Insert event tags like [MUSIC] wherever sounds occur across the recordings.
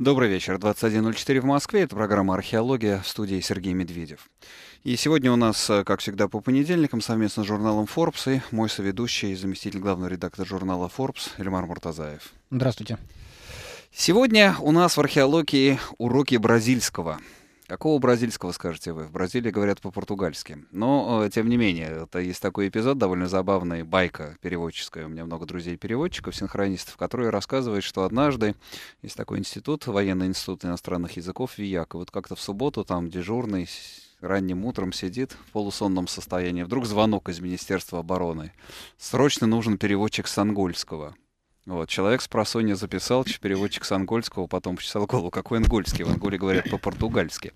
Добрый вечер. 21.04 в Москве. Это программа «Археология» в студии Сергей Медведев. И сегодня у нас, э, как всегда, по понедельникам совместно с журналом Forbes и мой соведущий и заместитель главного редактора журнала Forbes Эльмар Муртазаев. Здравствуйте. Сегодня у нас в археологии уроки бразильского – Какого бразильского, скажете вы? В Бразилии говорят по-португальски. Но, э, тем не менее, это есть такой эпизод, довольно забавный, байка переводческая. У меня много друзей-переводчиков, синхронистов, которые рассказывают, что однажды есть такой институт, военный институт иностранных языков, ВИЯК. И вот как-то в субботу там дежурный ранним утром сидит в полусонном состоянии. Вдруг звонок из Министерства обороны. Срочно нужен переводчик с ангольского. Вот, человек с просонья записал, переводчик с ангольского, потом почесал голову, какой ангольский, в Анголе говорят по-португальски.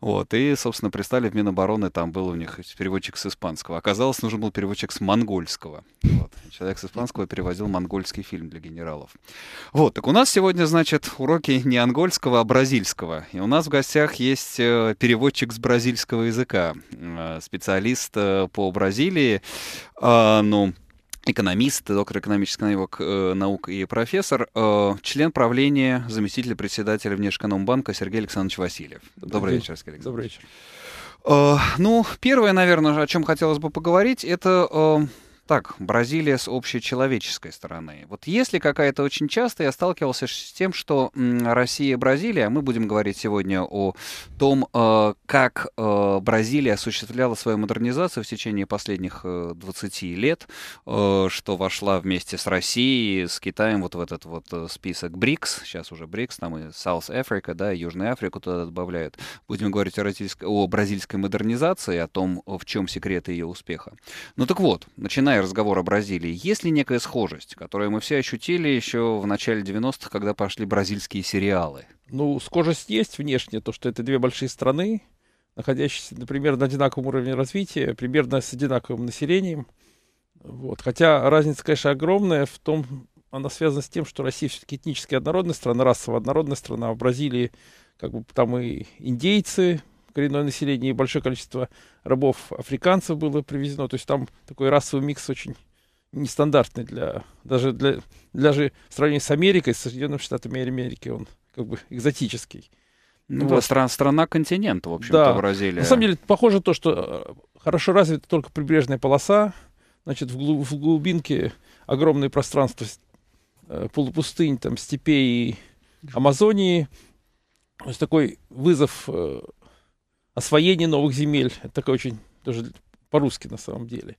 Вот, и, собственно, пристали в Минобороны, там был у них переводчик с испанского. Оказалось, нужен был переводчик с монгольского. Вот. Человек с испанского переводил монгольский фильм для генералов. Вот, так у нас сегодня, значит, уроки не ангольского, а бразильского. И у нас в гостях есть э, переводчик с бразильского языка, э, специалист э, по Бразилии, а, ну, экономист, доктор экономических наук, э, наук и профессор, э, член правления заместитель председателя Внешэкономбанка Сергей Александрович Васильев. Добрый Добрый вечер, Сергей Александрович. Добрый вечер. Э, ну, первое, наверное, о чем хотелось бы поговорить, это так, Бразилия с общечеловеческой стороны. Вот если какая-то очень часто, я сталкивался с тем, что Россия и Бразилия, а мы будем говорить сегодня о том, э, как э, Бразилия осуществляла свою модернизацию в течение последних 20 э, лет, что вошла вместе с Россией, с Китаем вот в этот вот список БРИКС, сейчас уже БРИКС, там и South Africa, да, и Южную Африку туда добавляют. Будем говорить о, российско- о бразильской модернизации, о том, в чем секрет ее успеха. Ну так вот, начиная начиная разговор о Бразилии, есть ли некая схожесть, которую мы все ощутили еще в начале 90-х, когда пошли бразильские сериалы? Ну, схожесть есть внешне, то, что это две большие страны, находящиеся, например, на одинаковом уровне развития, примерно с одинаковым населением. Вот. Хотя разница, конечно, огромная в том, она связана с тем, что Россия все-таки этнически однородная страна, расово однородная страна, а в Бразилии как бы там и индейцы, коренное население и большое количество рабов африканцев было привезено. То есть там такой расовый микс очень нестандартный для даже для даже в сравнении с Америкой, с Соединенными Штатами Америки, он как бы экзотический. Ну, вот. да, стран, страна континент, в общем-то, да. Бразилия. На самом деле, похоже то, что э, хорошо развита только прибрежная полоса, значит, в, в глубинке огромное пространство э, полупустынь, там, степей Амазонии. То есть такой вызов э, освоение новых земель. Это такое очень тоже по-русски на самом деле.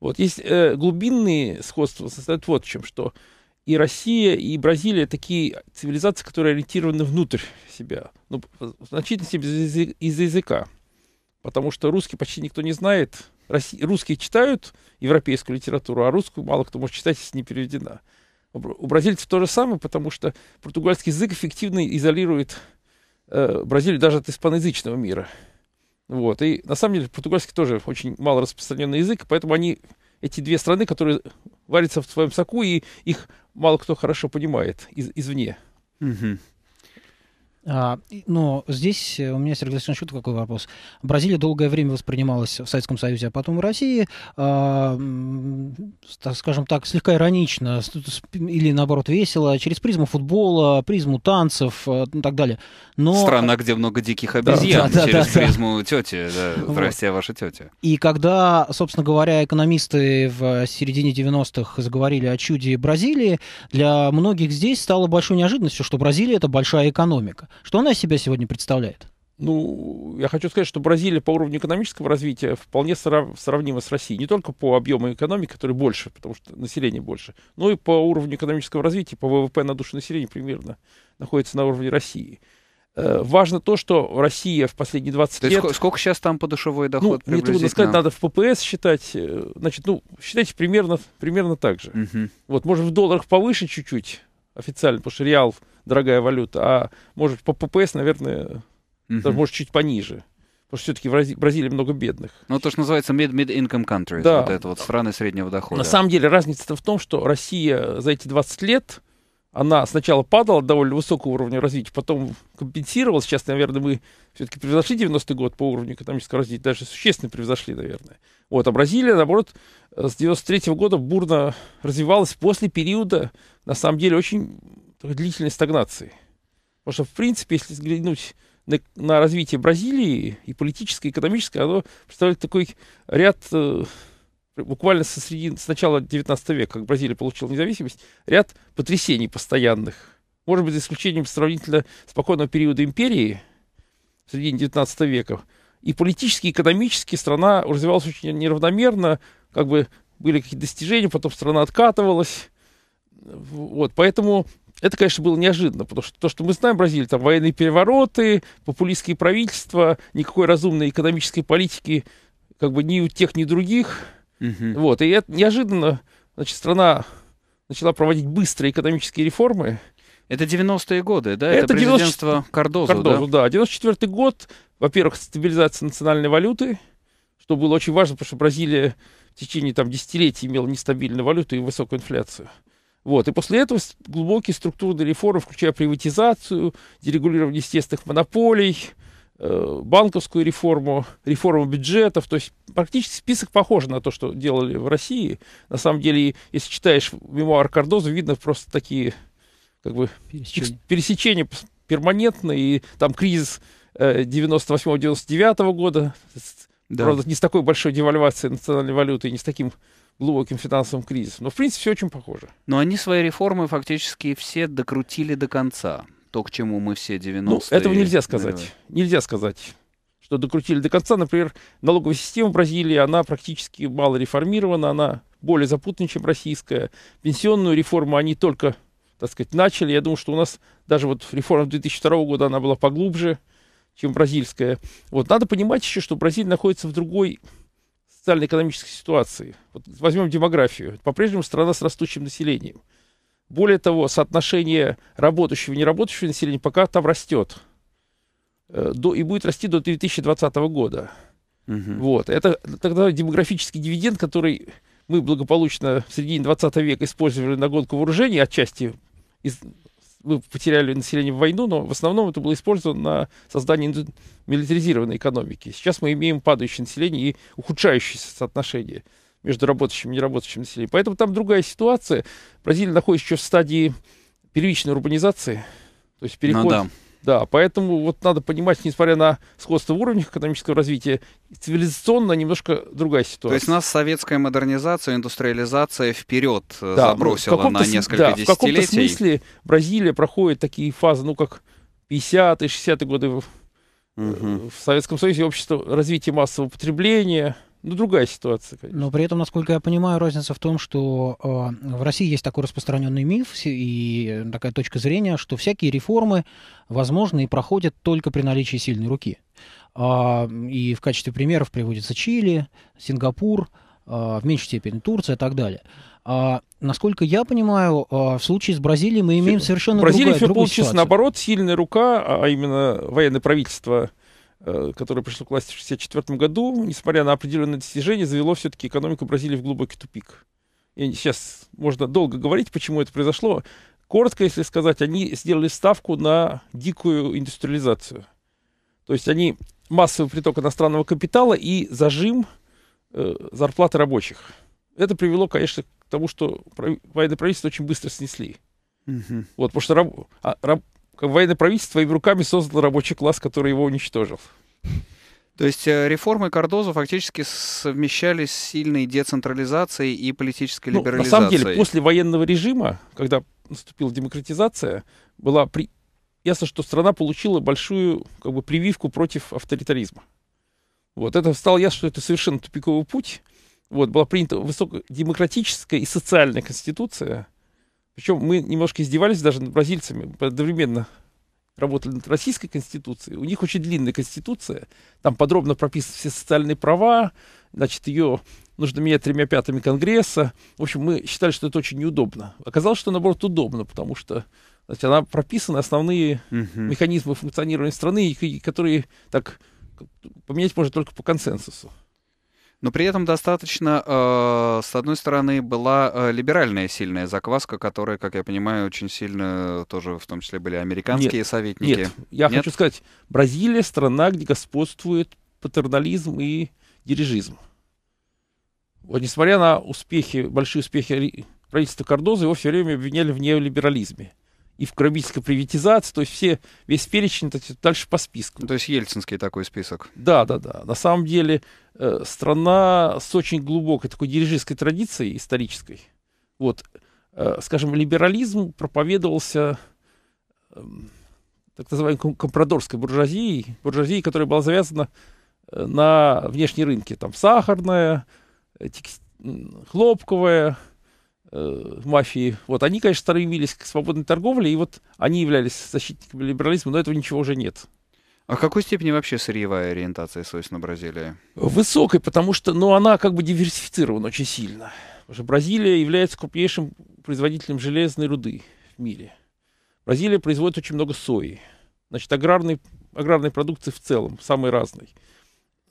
Вот есть э, глубинные сходства состоят вот в чем, что и Россия, и Бразилия такие цивилизации, которые ориентированы внутрь себя. Ну, значительно значительности из-за языка. Потому что русский почти никто не знает. Росси... Русские читают европейскую литературу, а русскую мало кто может читать, если не переведена. У бразильцев то же самое, потому что португальский язык эффективно изолирует э, Бразилию даже от испаноязычного мира. Вот. И на самом деле португальский тоже очень мало распространенный язык, поэтому они, эти две страны, которые варятся в своем соку, и их мало кто хорошо понимает из, извне. Угу. А, но здесь э, у меня, Сергей Александрович, вот какой вопрос. Бразилия долгое время воспринималась в Советском Союзе, а потом в России, а, скажем так, слегка иронично, или наоборот весело, через призму футбола, призму танцев и э, ну, так далее. Но... Страна, где много диких обезьян, да, да, через да, призму да. тети, да, здрасте, вот. А ваша тетя. И когда, собственно говоря, экономисты в середине 90-х заговорили о чуде Бразилии, для многих здесь стало большой неожиданностью, что Бразилия — это большая экономика. Что она из себя сегодня представляет? Ну, я хочу сказать, что Бразилия по уровню экономического развития вполне срав- сравнима с Россией. Не только по объему экономики, который больше, потому что население больше, но и по уровню экономического развития, по ВВП на душу населения примерно находится на уровне России. Э, важно то, что Россия в последние 20 то лет... Сколько, сколько сейчас там подушевой ну, доход ну, нетрудно сказать, надо в ППС считать. Э, значит, ну, считайте примерно, примерно так же. Угу. Вот, может, в долларах повыше чуть-чуть официально, потому что реал дорогая валюта, а может по ППС, наверное, угу. даже, может чуть пониже. Потому что все-таки в Бразилии, много бедных. Ну, то, что называется mid, mid-income countries, да. вот это вот страны среднего дохода. На самом деле разница-то в том, что Россия за эти 20 лет, она сначала падала до довольно высокого уровня развития, потом компенсировалась. Сейчас, наверное, мы все-таки превзошли 90-й год по уровню экономического развития, даже существенно превзошли, наверное. Вот, а Бразилия, наоборот, с 93 -го года бурно развивалась после периода, на самом деле, очень длительной стагнации. Потому что, в принципе, если взглянуть на, на развитие Бразилии, и политическое, и экономическое, оно представляет такой ряд, э, буквально со среди, с начала 19 века, как Бразилия получила независимость, ряд потрясений постоянных. Может быть, за исключением сравнительно спокойного периода империи в середине 19 века. И политически, и экономически страна развивалась очень неравномерно, как бы были какие-то достижения, потом страна откатывалась. Вот, поэтому это, конечно, было неожиданно, потому что то, что мы знаем Бразилии, там военные перевороты, популистские правительства, никакой разумной экономической политики как бы ни у тех, ни у других. Угу. Вот, и это неожиданно, значит, страна начала проводить быстрые экономические реформы. Это 90-е годы, да? Это, это президентство 90... Кардозу, Кардозу, да? да. 94-й год, во-первых, стабилизация национальной валюты, что было очень важно, потому что Бразилия в течение там, десятилетий имела нестабильную валюту и высокую инфляцию. Вот. И после этого глубокие структурные реформы, включая приватизацию, дерегулирование естественных монополий, э, банковскую реформу, реформу бюджетов. То есть практически список похож на то, что делали в России. На самом деле, если читаешь мемуар Кардоза, видно просто такие как бы пересечения, пересечения перманентные. И там кризис 98-99 э, года, да. правда, не с такой большой девальвацией национальной валюты, не с таким глубоким финансовым кризисом. Но, в принципе, все очень похоже. Но они свои реформы фактически все докрутили до конца. То, к чему мы все 90-е... Ну, этого нельзя сказать. Наверное. Нельзя сказать что докрутили до конца. Например, налоговая система Бразилии, она практически мало реформирована, она более запутанная, чем российская. Пенсионную реформу они только, так сказать, начали. Я думаю, что у нас даже вот реформа 2002 года, она была поглубже, чем бразильская. Вот надо понимать еще, что Бразилия находится в другой социально-экономической ситуации. Вот возьмем демографию. По-прежнему страна с растущим населением. Более того, соотношение работающего и неработающего населения пока там растет. Э, до, и будет расти до 2020 года. Угу. Вот. Это тогда демографический дивиденд, который мы благополучно в середине 20 века использовали на гонку вооружений отчасти из мы потеряли население в войну, но в основном это было использовано на создание милитаризированной экономики. Сейчас мы имеем падающее население и ухудшающееся соотношение между работающим и неработающим населением. Поэтому там другая ситуация. Бразилия находится еще в стадии первичной урбанизации, то есть ну переход ну, да. Да, поэтому вот надо понимать, несмотря на сходство в уровнях экономического развития, цивилизационно немножко другая ситуация. То есть нас советская модернизация, индустриализация вперед э, да, ну, забросила ну, на несколько да, десятилетий. В каком-то смысле Бразилия проходит такие фазы, ну как 50-е, 60-е годы. Угу. В Советском Союзе общество развития массового потребления – ну, другая ситуация, конечно. Но при этом, насколько я понимаю, разница в том, что э, в России есть такой распространенный миф и такая точка зрения, что всякие реформы возможны и проходят только при наличии сильной руки. Э, и в качестве примеров приводятся Чили, Сингапур, э, в меньшей степени Турция и так далее. А, насколько я понимаю, а, в случае с Бразилией мы имеем совершенно Бразилия другая, все другую получилось наоборот, сильная рука, а именно военное правительство Э, которое пришло к власти в 1964 году, несмотря на определенные достижения, завело все-таки экономику Бразилии в глубокий тупик. И сейчас можно долго говорить, почему это произошло. Коротко, если сказать, они сделали ставку на дикую индустриализацию. То есть они массовый приток иностранного капитала и зажим э, зарплаты рабочих. Это привело, конечно, к тому, что военное правительство очень быстро снесли. Угу. Вот, потому что раб, а, раб, военное правительство его руками создало рабочий класс, который его уничтожил. То есть э, реформы Кардоза фактически совмещались с сильной децентрализацией и политической ну, На самом деле, после военного режима, когда наступила демократизация, была при... ясно, что страна получила большую как бы, прививку против авторитаризма. Вот это стало ясно, что это совершенно тупиковый путь. Вот, была принята высокодемократическая и социальная конституция – причем мы немножко издевались даже над бразильцами одновременно. Работали над российской конституцией. У них очень длинная конституция. Там подробно прописаны все социальные права. Значит, ее нужно менять тремя пятыми Конгресса. В общем, мы считали, что это очень неудобно. Оказалось, что, наоборот, удобно, потому что значит, она прописана основные угу. механизмы функционирования страны, которые так поменять можно только по консенсусу. Но при этом достаточно, э, с одной стороны, была э, либеральная сильная закваска, которая, как я понимаю, очень сильно тоже, в том числе, были американские нет, советники. Нет, я нет? хочу сказать, Бразилия — страна, где господствует патернализм и дирижизм. Вот несмотря на успехи, большие успехи правительства Кардоза, его все время обвиняли в нелиберализме и в грабительской приватизации, то есть все, весь перечень дальше по списку. Ну, то есть ельцинский такой список. Да, да, да. На самом деле э, страна с очень глубокой такой дирижистской традицией исторической. Вот, э, скажем, либерализм проповедовался э, так называемой компрадорской буржуазией, буржуазией, которая была завязана э, на внешние рынки. Там сахарная, э, текст... хлопковая, Э, мафии. Вот они, конечно, стремились к свободной торговле, и вот они являлись защитниками либерализма, но этого ничего уже нет. А в какой степени вообще сырьевая ориентация, собственно, Бразилии? Высокой, потому что ну, она как бы диверсифицирована очень сильно. Потому что Бразилия является крупнейшим производителем железной руды в мире. Бразилия производит очень много сои. Значит, аграрной, аграрной продукции в целом, самой разной.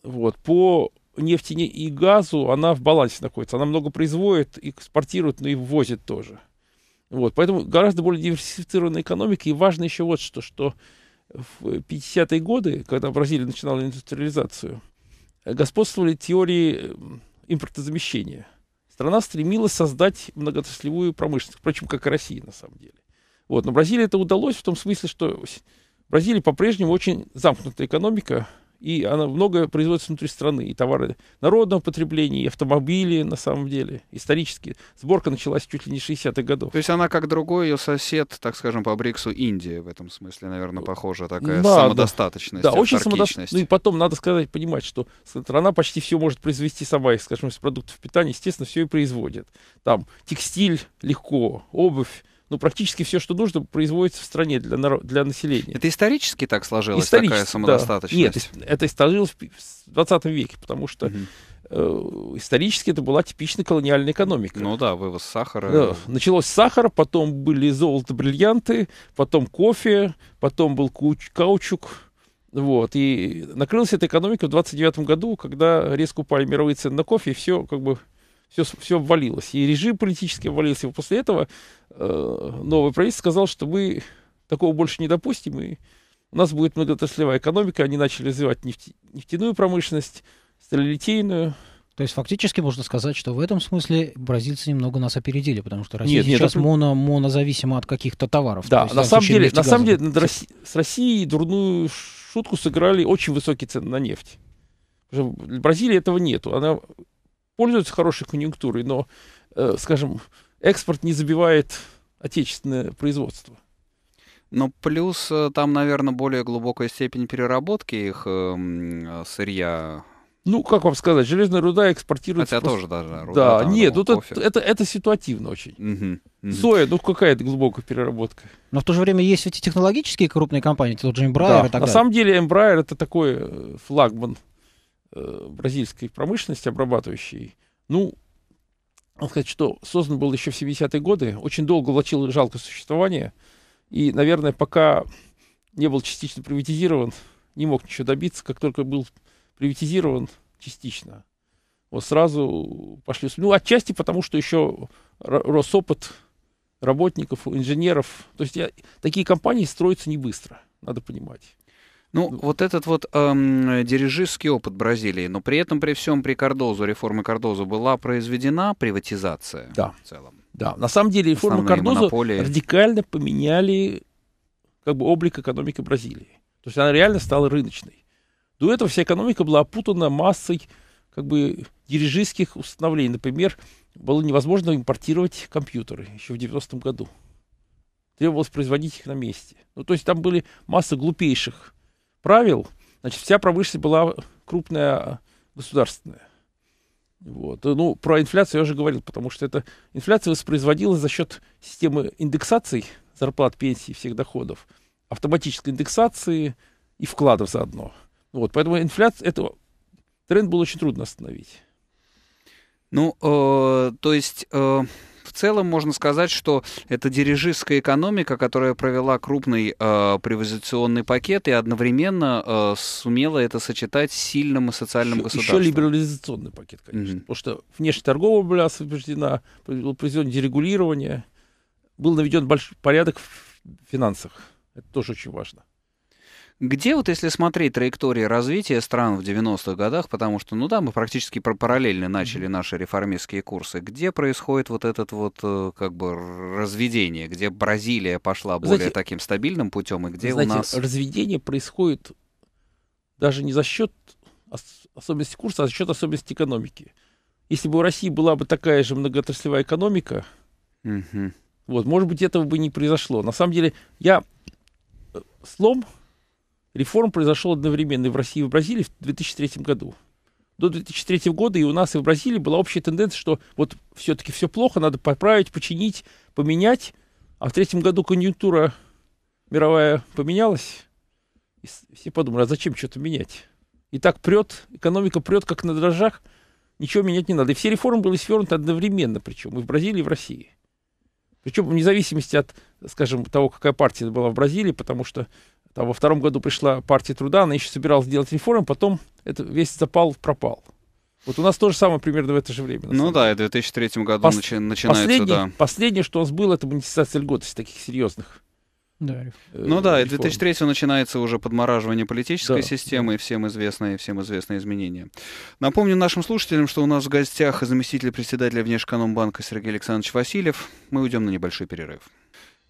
Вот. По нефти и газу, она в балансе находится. Она много производит, экспортирует, но и ввозит тоже. Вот, поэтому гораздо более диверсифицированная экономика. И важно еще вот что, что в 50-е годы, когда Бразилия начинала индустриализацию, господствовали теории эм, импортозамещения. Страна стремилась создать многотраслевую промышленность, впрочем, как и Россия на самом деле. Вот, но Бразилии это удалось в том смысле, что Бразилия по-прежнему очень замкнутая экономика, и она многое производится внутри страны, и товары народного потребления, и автомобили, на самом деле, исторически. Сборка началась чуть ли не 60-х годов. То есть она, как другой ее сосед, так скажем, по Бриксу, Индия, в этом смысле, наверное, похожа такая да, самодостаточность, Да, да очень самодостаточность. Ну и потом надо сказать, понимать, что страна почти все может произвести сама, скажем, из продуктов питания, естественно, все и производит. Там текстиль легко, обувь ну, практически все, что нужно, производится в стране для, для населения. Это исторически так сложилось, исторически, такая самодостаточность? Да. Нет, это сложилось в 20 веке, потому что угу. э, исторически это была типичная колониальная экономика. Ну да, вывоз сахара. Да. Началось с сахара, потом были золото-бриллианты, потом кофе, потом был кауч каучук. Вот, и накрылась эта экономика в 29 году, когда резко упали мировые цены на кофе, и все как бы все, все обвалилось. И режим политически обвалился. И после этого э, новый правительство сказал, что мы такого больше не допустим, и у нас будет многоотраслевая экономика. Они начали развивать нефти, нефтяную промышленность, сталилитейную. То есть фактически можно сказать, что в этом смысле бразильцы немного нас опередили, потому что Россия нет, сейчас нет, моно, монозависима от каких-то товаров. Да, то на, самом деле, на самом деле над Росси... с Россией дурную шутку сыграли очень высокие цены на нефть. Бразилии этого нету. Она пользуются хорошей конъюнктурой, но, э, скажем, экспорт не забивает отечественное производство. Но ну, плюс э, там, наверное, более глубокая степень переработки их э, э, сырья. Ну, как вам сказать, железная руда экспортируется... Хотя просто... тоже даже руда. Да, там, нет, ну, ну, тут это, это, это ситуативно очень. Угу, угу. Соя, ну какая-то глубокая переработка. Но в то же время есть эти технологические крупные компании, тот же Embraer да, и так на далее. На самом деле Embraer это такой э, флагман Э, бразильской промышленности обрабатывающей, ну, надо сказать, что создан был еще в 70-е годы, очень долго влачил жалкое существование, и, наверное, пока не был частично приватизирован, не мог ничего добиться, как только был приватизирован частично, вот сразу пошли... Ну, отчасти потому, что еще рос опыт работников, инженеров. То есть я, такие компании строятся не быстро, надо понимать. Ну, вот этот вот эм, дирижистский опыт Бразилии, но при этом, при всем, при Кардозу, реформе Кардозу была произведена приватизация да. в целом. Да, на самом деле реформы Основные монополии. радикально поменяли как бы облик экономики Бразилии. То есть она реально стала рыночной. До этого вся экономика была опутана массой как бы дирижистских установлений. Например, было невозможно импортировать компьютеры еще в 90-м году. Требовалось производить их на месте. Ну, то есть там были масса глупейших правил, значит, вся промышленность была крупная государственная. Вот. Ну, про инфляцию я уже говорил, потому что эта инфляция воспроизводилась за счет системы индексаций зарплат, пенсий, всех доходов, автоматической индексации и вкладов заодно. Вот, поэтому инфляция, это тренд был очень трудно остановить. Ну, э, то есть э, в целом можно сказать, что это дирижистская экономика, которая провела крупный э, приватизационный пакет и одновременно э, сумела это сочетать с сильным и социальным еще, государством. Еще либерализационный пакет, конечно. Mm-hmm. Потому что внешнеторговая была освобождена, был произведен дерегулирование, был наведен большой порядок в финансах. Это тоже очень важно. Где вот если смотреть траектории развития стран в 90-х годах, потому что, ну да, мы практически параллельно начали наши реформистские курсы, где происходит вот этот вот э, как бы разведение, где Бразилия пошла знаете, более таким стабильным путем, и где знаете, у нас... разведение происходит даже не за счет особенностей курса, а за счет особенностей экономики. Если бы у России была бы такая же многоотраслевая экономика, угу. вот, может быть, этого бы не произошло. На самом деле, я э, слом реформ произошел одновременно и в России, и в Бразилии в 2003 году. До 2003 года и у нас, и в Бразилии была общая тенденция, что вот все-таки все плохо, надо поправить, починить, поменять. А в третьем году конъюнктура мировая поменялась. И все подумали, а зачем что-то менять? И так прет, экономика прет, как на дрожжах, ничего менять не надо. И все реформы были свернуты одновременно, причем и в Бразилии, и в России. Причем вне зависимости от, скажем, того, какая партия была в Бразилии, потому что там, во втором году пришла партия труда, она еще собиралась делать реформы, потом это весь запал пропал. Вот у нас тоже самое примерно в это же время. Ну да, и в 2003 году Пос- начи- начинается, последний, да. Последнее, что у нас было, это монетизация льгот, из таких серьезных. Да, э, ну да, и 2003 начинается уже подмораживание политической да, системы да. и всем известные, всем известные изменения. Напомню нашим слушателям, что у нас в гостях заместитель председателя Внешэкономбанка Сергей Александрович Васильев. Мы уйдем на небольшой перерыв.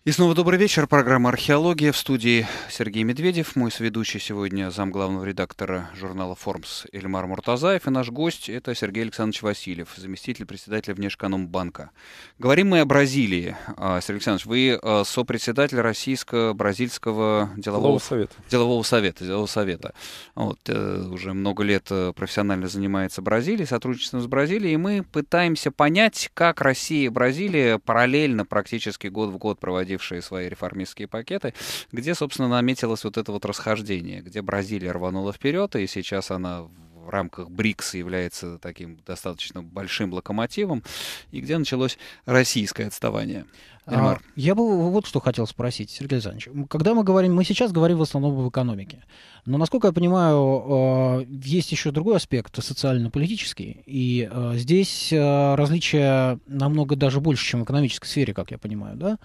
И снова добрый вечер. Программа «Археология» в студии Сергей Медведев. Мой сведущий сегодня зам главного редактора журнала «Формс» Эльмар Муртазаев. И наш гость — это Сергей Александрович Васильев, заместитель председателя Внешэкономбанка. Говорим мы о Бразилии. А, Сергей Александрович, вы а, сопредседатель Российско-Бразильского делового, делового совета. Делового совета, делового совета. Вот, э, уже много лет э, профессионально занимается Бразилией, сотрудничеством с Бразилией. И мы пытаемся понять, как Россия и Бразилия параллельно практически год в год проводили провалившие свои реформистские пакеты, где, собственно, наметилось вот это вот расхождение, где Бразилия рванула вперед, и сейчас она в рамках БРИКС является таким достаточно большим локомотивом, и где началось российское отставание. А, я бы вот что хотел спросить, Сергей Александрович. Когда мы говорим, мы сейчас говорим в основном об экономике. Но, насколько я понимаю, а, есть еще другой аспект, социально-политический. И а, здесь а, различия намного даже больше, чем в экономической сфере, как я понимаю. Да?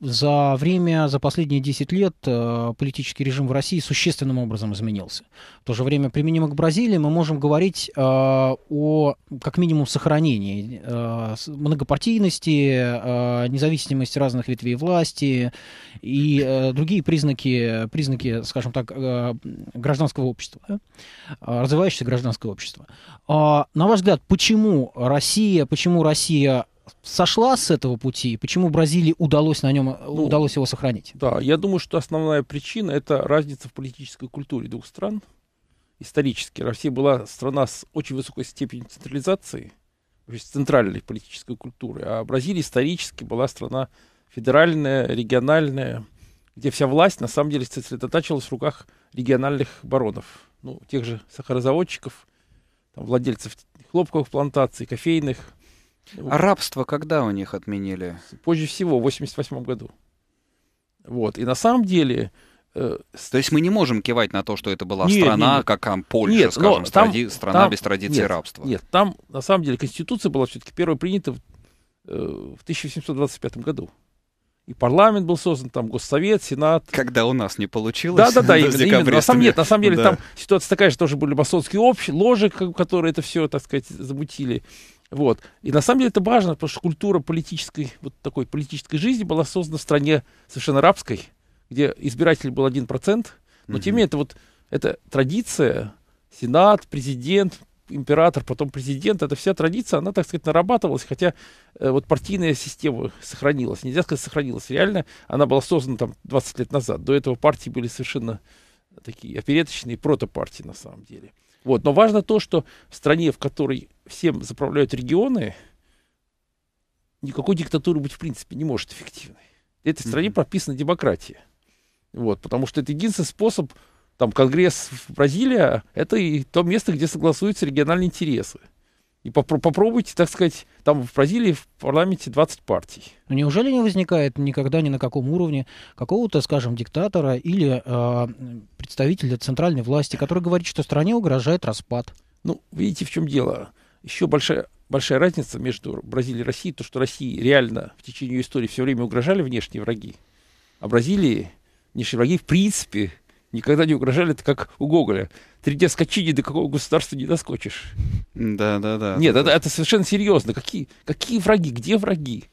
За время, за последние 10 лет политический режим в России существенным образом изменился. В то же время, применимо к Бразилии, мы можем говорить о, как минимум, сохранении многопартийности независимость разных ветвей власти и э, другие признаки, признаки, скажем так, э, гражданского общества, а, развивающегося гражданского общества. А, на ваш взгляд, почему Россия, почему Россия сошла с этого пути, почему Бразилии удалось на нем э, ну, удалось его сохранить? Да, я думаю, что основная причина это разница в политической культуре двух стран. Исторически Россия была страна с очень высокой степенью централизации – центральной политической культуры. А Бразилия исторически была страна федеральная, региональная, где вся власть на самом деле сосредотачивалась в руках региональных баронов, ну, тех же сахарозаводчиков, там, владельцев хлопковых плантаций, кофейных. А рабство когда у них отменили? Позже всего, в 1988 году. Вот. И на самом деле Э, то есть мы не можем кивать на то, что это была нет, страна, нет, как Польша, нет, скажем, там, тради, страна там, без традиции нет, рабства. Нет, там на самом деле Конституция была все-таки первой принята в, э, 1725 году. И парламент был создан, там Госсовет, Сенат. Когда у нас не получилось. Да, да, да, [LAUGHS] именно. именно. На, самом, нет, на самом деле да. там ситуация такая же, тоже были масонские общи, ложи, которые это все, так сказать, замутили. Вот. И на самом деле это важно, потому что культура политической, вот такой политической жизни была создана в стране совершенно рабской где избиратель был 1%, но тем не менее, это вот это традиция, сенат, президент, император, потом президент, это вся традиция, она, так сказать, нарабатывалась, хотя э, вот партийная система сохранилась, нельзя сказать, сохранилась, реально она была создана там 20 лет назад, до этого партии были совершенно такие опереточные протопартии на самом деле. Вот. Но важно то, что в стране, в которой всем заправляют регионы, никакой диктатуры быть в принципе не может эффективной. В этой стране прописана демократия. Вот, потому что это единственный способ, там, Конгресс в Бразилия, это и то место, где согласуются региональные интересы. И попро- попробуйте, так сказать, там в Бразилии в парламенте 20 партий. Но неужели не возникает никогда ни на каком уровне какого-то, скажем, диктатора или э, представителя центральной власти, который говорит, что стране угрожает распад? Ну, видите, в чем дело. Еще большая, большая разница между Бразилией и Россией, то, что России реально в течение истории все время угрожали внешние враги, а Бразилии внешние враги в принципе никогда не угрожали, это как у Гоголя. Три дня скачи, ни до какого государства не доскочишь. Да, да, да. Нет, да, это, да. это совершенно серьезно. Какие, какие враги? Где враги?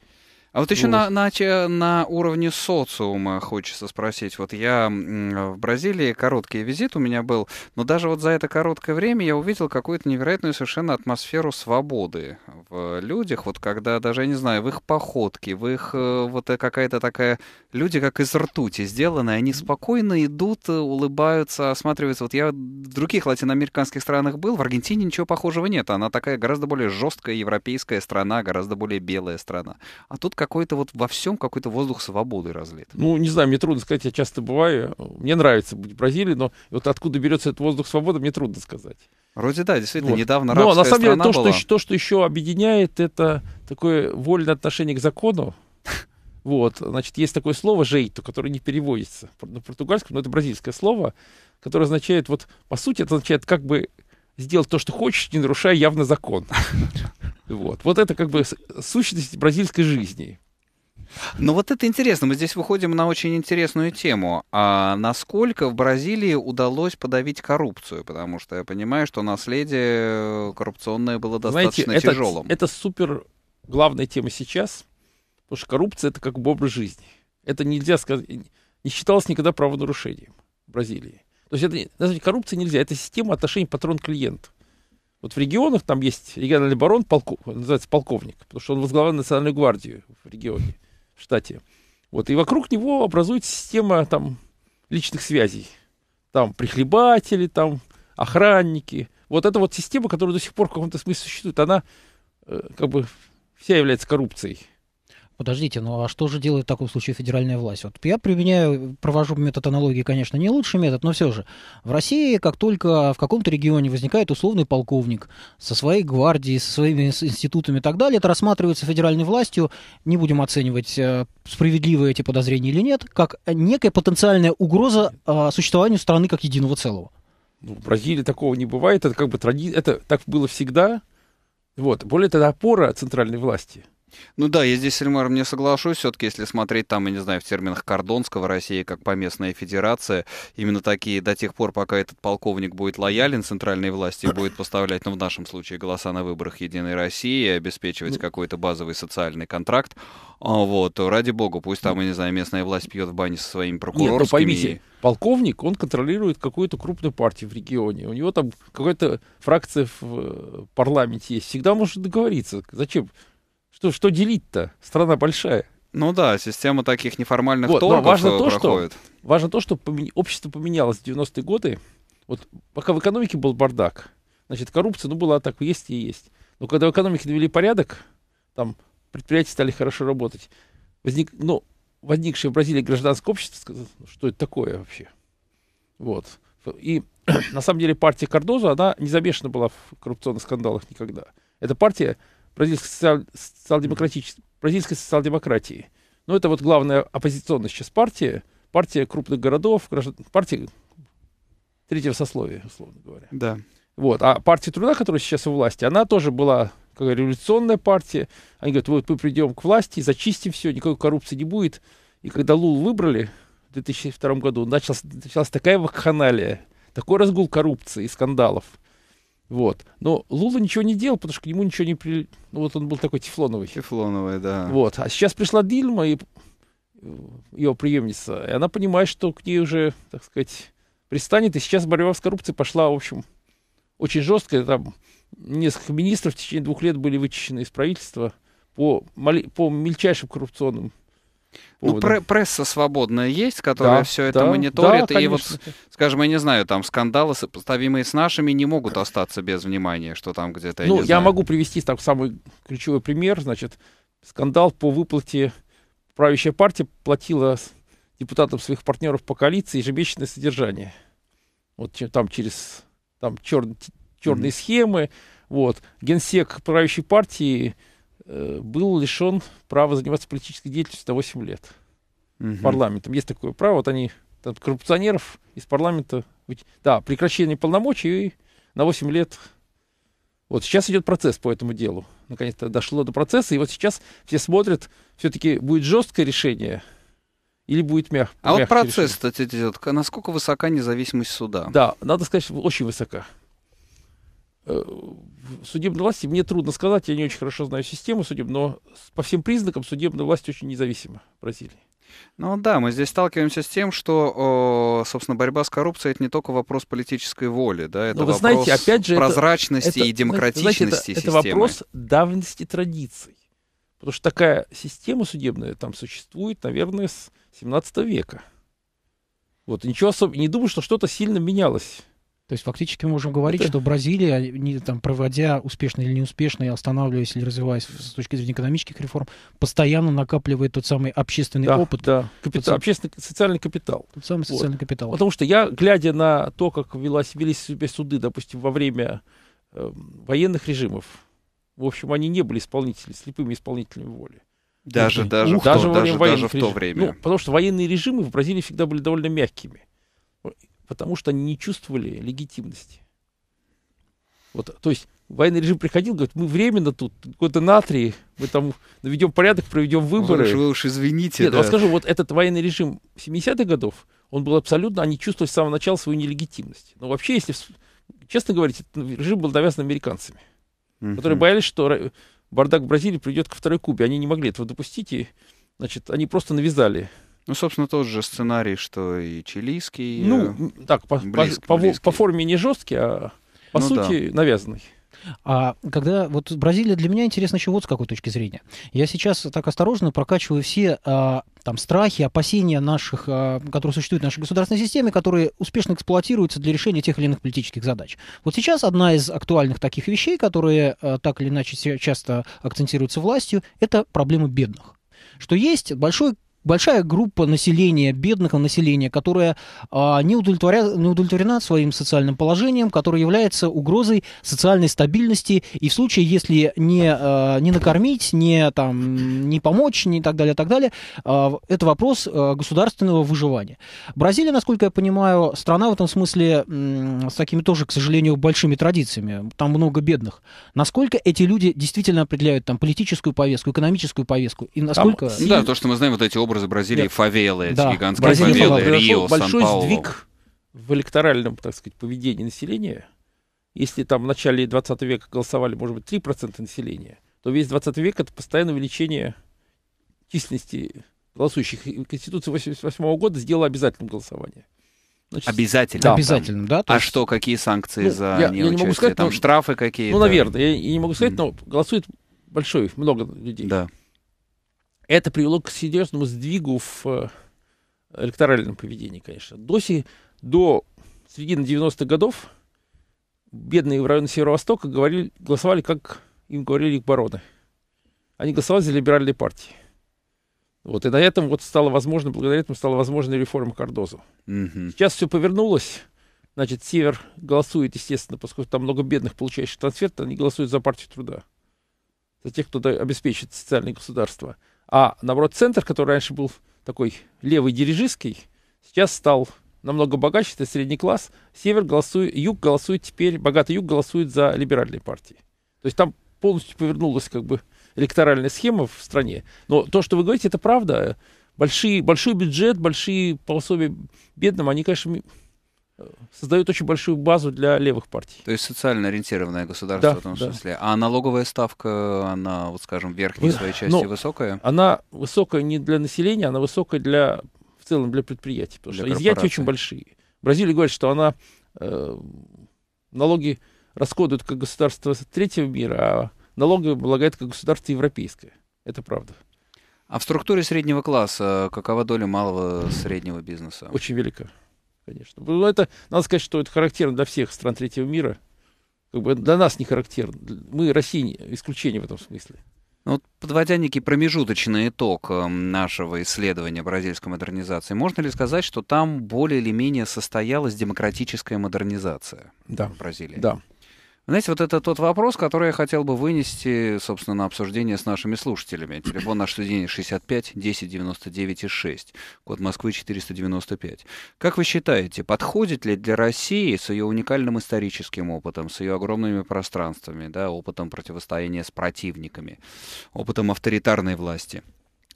А вот еще вот. На, на, на уровне социума хочется спросить. Вот я в Бразилии короткий визит у меня был, но даже вот за это короткое время я увидел какую-то невероятную совершенно атмосферу свободы в людях. Вот когда даже, я не знаю, в их походке, в их э, вот э, какая-то такая... Люди как из ртути сделаны, они спокойно идут, э, улыбаются, осматриваются. Вот я в других латиноамериканских странах был, в Аргентине ничего похожего нет. Она такая гораздо более жесткая европейская страна, гораздо более белая страна. А тут какой-то вот во всем какой-то воздух свободы разлит. Ну, не знаю, мне трудно сказать, я часто бываю. Мне нравится быть в Бразилии, но вот откуда берется этот воздух свободы, мне трудно сказать. Вроде да, действительно, вот. недавно Но на самом деле то, что, то, что еще объединяет, это такое вольное отношение к закону. [LAUGHS] Вот, значит, есть такое слово «жейту», которое не переводится на португальском, но это бразильское слово, которое означает, вот, по сути, это означает как бы сделать то, что хочешь, не нарушая явно закон. [LAUGHS] Вот. вот это как бы сущность бразильской жизни. Ну вот это интересно. Мы здесь выходим на очень интересную тему. А насколько в Бразилии удалось подавить коррупцию? Потому что я понимаю, что наследие э, коррупционное было достаточно Знаете, это, Это супер главная тема сейчас. Потому что коррупция это как бы образ жизни. Это нельзя сказать, не считалось никогда правонарушением в Бразилии. То есть это назвать коррупцией нельзя. Это система отношений патрон-клиент. Вот в регионах там есть региональный барон, полков, называется полковник, потому что он возглавляет национальную гвардию в регионе, в штате. Вот, и вокруг него образуется система там личных связей. Там прихлебатели, там охранники. Вот эта вот система, которая до сих пор в каком-то смысле существует, она э, как бы вся является коррупцией. Подождите, ну а что же делает в таком случае федеральная власть? Вот я применяю, провожу метод аналогии, конечно, не лучший метод, но все же. В России, как только в каком-то регионе возникает условный полковник со своей гвардией, со своими институтами и так далее, это рассматривается федеральной властью, не будем оценивать, э, справедливы эти подозрения или нет, как некая потенциальная угроза э, существованию страны как единого целого. Ну, в Бразилии такого не бывает, это как бы тради... это так было всегда. Вот. Более того, опора центральной власти – ну да, я здесь с Эльмаром не соглашусь. Все-таки, если смотреть там, я не знаю, в терминах Кордонского России как поместная федерация, именно такие до тех пор, пока этот полковник будет лоялен центральной власти и будет поставлять, ну в нашем случае, голоса на выборах Единой России, обеспечивать ну какой-то базовый социальный контракт, а, вот, ради бога, пусть там, я не знаю, местная власть пьет в бане со своими прокурорскими... Нет, ну поймите, полковник, он контролирует какую-то крупную партию в регионе. У него там какая-то фракция в э, парламенте есть. Всегда может договориться. Зачем? Что, что делить-то? Страна большая. Ну да, система таких неформальных вот, торгов важно э, то, проходит. Что, важно то, что помен... общество поменялось в 90-е годы. Вот пока в экономике был бардак, значит, коррупция, ну, была так, есть и есть. Но когда в экономике навели порядок, там предприятия стали хорошо работать, возник, ну, возникшее в Бразилии гражданское общество, «Ну, что это такое вообще? Вот. И [CLEARS THROAT] на самом деле партия Кардоза, она не замешана была в коррупционных скандалах никогда. Эта партия бразильской социал- социал-демократической, социал-демократии. Но ну, это вот главная оппозиционная сейчас партия, партия крупных городов, граждан, партия третьего сословия, условно говоря. Да. Вот. А партия труда, которая сейчас у власти, она тоже была как революционная партия. Они говорят, вот мы придем к власти, зачистим все, никакой коррупции не будет. И когда Лул выбрали в 2002 году, началась, началась такая вакханалия, такой разгул коррупции и скандалов – вот. Но Лула ничего не делал, потому что к нему ничего не... При... Ну, вот он был такой тефлоновый. Тефлоновый, да. Вот. А сейчас пришла Дильма, и э, ее преемница, и она понимает, что к ней уже, так сказать, пристанет, и сейчас борьба с коррупцией пошла, в общем, очень жесткая. Там несколько министров в течение двух лет были вычищены из правительства по, мали... по мельчайшим коррупционным ну, пр пресса свободная есть, которая да, все это да, мониторит. Да, и вот, скажем, я не знаю, там скандалы, сопоставимые с нашими, не могут остаться без внимания, что там где-то. Ну, я, я могу привести там самый ключевой пример. Значит, скандал по выплате правящая партия платила депутатам своих партнеров по коалиции ежемесячное содержание. Вот там через там чер черные mm -hmm. схемы. Вот. Генсек правящей партии Э, был лишен права заниматься политической деятельностью на 8 лет угу. парламентом. Есть такое право, вот они там, коррупционеров из парламента, да, прекращение полномочий и на 8 лет. Вот сейчас идет процесс по этому делу. Наконец-то дошло до процесса, и вот сейчас все смотрят, все-таки будет жесткое решение или будет мяг, а мягкое. А вот процесс, решение. идет. Насколько высока независимость суда? Да, надо сказать, очень высока. Э, судебной власти, мне трудно сказать, я не очень хорошо знаю систему судебного, но по всем признакам судебная власть очень независима в Бразилии. Ну да, мы здесь сталкиваемся с тем, что, собственно, борьба с коррупцией это не только вопрос политической воли, да, это вы вопрос знаете, опять же, прозрачности это, это, и демократичности знаете, это, системы. Это вопрос давности традиций, потому что такая система судебная там существует, наверное, с 17 века. Вот ничего особенного, не думаю, что что-то сильно менялось то есть фактически мы можем говорить, Это... что Бразилия, не, там, проводя успешно или неуспешно, и останавливаясь или развиваясь с точки зрения экономических реформ, постоянно накапливает тот самый общественный да, опыт. Да, капитал, сам... общественный социальный капитал. Тот самый социальный вот. капитал. Потому что я, глядя на то, как велась, велись себе суды, допустим, во время э, военных режимов, в общем, они не были исполнителями, слепыми исполнителями воли. Даже, даже, даже, в то, даже, даже в то время. Ну, потому что военные режимы в Бразилии всегда были довольно мягкими потому что они не чувствовали легитимности. Вот, то есть военный режим приходил, говорит, мы временно тут, какой-то три, мы там наведем порядок, проведем выборы. Вы уж, извините. Нет, да. расскажу, вот этот военный режим 70-х годов, он был абсолютно, они чувствовали с самого начала свою нелегитимность. Но вообще, если честно говорить, этот режим был навязан американцами, угу. которые боялись, что бардак в Бразилии придет ко второй Кубе. Они не могли этого допустить, и, значит, они просто навязали ну, собственно, тот же сценарий, что и чилийский. Ну, э, так, по, близкий, по, близкий. по форме не жесткий, а по ну, сути да. навязанный. А когда вот Бразилия для меня интересна еще вот с какой точки зрения. Я сейчас так осторожно прокачиваю все а, там страхи, опасения наших, а, которые существуют в нашей государственной системе, которые успешно эксплуатируются для решения тех или иных политических задач. Вот сейчас одна из актуальных таких вещей, которые а, так или иначе часто акцентируются властью, это проблема бедных что есть большой большая группа населения, бедного населения, которая а, не, удовлетворя, не удовлетворена своим социальным положением, которая является угрозой социальной стабильности. И в случае, если не, а, не накормить, не, там, не помочь, не так далее, так далее, а, это вопрос а, государственного выживания. Бразилия, насколько я понимаю, страна в этом смысле с такими тоже, к сожалению, большими традициями. Там много бедных. Насколько эти люди действительно определяют там политическую повестку, экономическую повестку? И насколько... Там, да, то, что мы знаем, вот эти образа Бразилии Нет. фавелы, да. гигантские Бразилия фавелы, фавелы, Рио, большой Сан-Паулу. сдвиг в электоральном, так сказать, поведении населения. Если там в начале 20 века голосовали, может быть, 3% населения, то весь 20 век это постоянное увеличение численности голосующих. И Конституция 1988 года сделала обязательным голосование. Значит, обязательно. Да, обязательно, да. А что, какие санкции ну, за я, неучастие? Я не могу сказать, там но... штрафы какие-то? Ну, наверное, я, я не могу сказать, но голосует большое, много людей. Да. Это привело к серьезному сдвигу в э, электоральном поведении, конечно. До, си, до середины 90-х годов бедные в районе Северо-Востока говорили, голосовали, как им говорили их бароны. Они голосовали за либеральные партии. Вот, и на этом вот стало возможно, благодаря этому стала возможна реформа Кардозу. Mm-hmm. Сейчас все повернулось. Значит, Север голосует, естественно, поскольку там много бедных, получающих трансфер, они голосуют за партию труда. За тех, кто обеспечит социальное государство. А наоборот, центр, который раньше был такой левый дирижистский, сейчас стал намного богаче, это средний класс. Север голосует, юг голосует теперь, богатый юг голосует за либеральные партии. То есть там полностью повернулась как бы электоральная схема в стране. Но то, что вы говорите, это правда. Большие, большой бюджет, большие пособия бедным, они, конечно, создает очень большую базу для левых партий. То есть социально ориентированное государство да, в этом да. смысле. А налоговая ставка, она, вот скажем, в верхней Вы... своей части ну, высокая? Она высокая не для населения, она высокая для в целом для предприятий, потому для что изъятия очень большие. Бразилия говорит, что она э, налоги расходует как государство третьего мира, а налоговые облагает как государство европейское. Это правда. А в структуре среднего класса э, какова доля малого среднего бизнеса? Очень велика конечно. но ну, это, надо сказать, что это характерно для всех стран третьего мира. Как бы для нас не характерно. Мы, Россия, исключение в этом смысле. Ну, вот, подводя некий промежуточный итог эм, нашего исследования бразильской модернизации, можно ли сказать, что там более или менее состоялась демократическая модернизация да. в Бразилии? Да, знаете, вот это тот вопрос, который я хотел бы вынести, собственно, на обсуждение с нашими слушателями. [COUGHS] Телефон наш студийный 65 10 99 6, код Москвы 495. Как вы считаете, подходит ли для России с ее уникальным историческим опытом, с ее огромными пространствами, да, опытом противостояния с противниками, опытом авторитарной власти,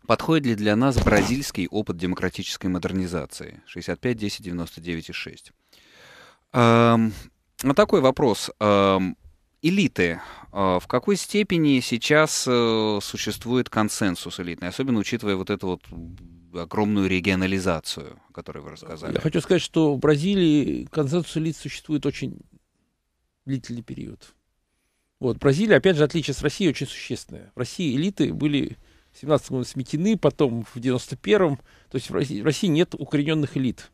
Подходит ли для нас бразильский опыт демократической модернизации? 65, 10, 99 и 6. Вот ну, такой вопрос. Эм, элиты. Э, в какой степени сейчас э, существует консенсус элитный, особенно учитывая вот эту вот огромную регионализацию, о которой вы рассказали? Я хочу сказать, что в Бразилии консенсус элит существует очень длительный период. Вот, Бразилия, опять же, отличие с Россией очень существенное. В России элиты были в 17 году сметены, потом в 91-м. То есть в России нет укорененных элит.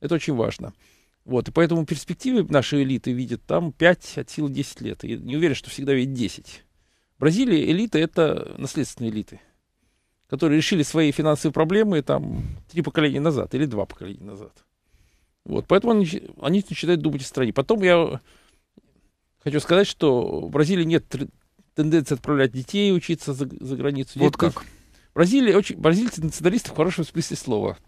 Это очень важно. Вот, и поэтому перспективы нашей элиты видят там 5 от силы 10 лет. И не уверен, что всегда видят 10. Бразилия элита — это наследственные элиты, которые решили свои финансовые проблемы там три поколения назад или два поколения назад. Вот, поэтому они, они начинают думать о стране. Потом я хочу сказать, что в Бразилии нет тенденции отправлять детей учиться за, за границу. Вот нет, как. как. Бразилия очень, бразильцы националисты в хорошем смысле слова.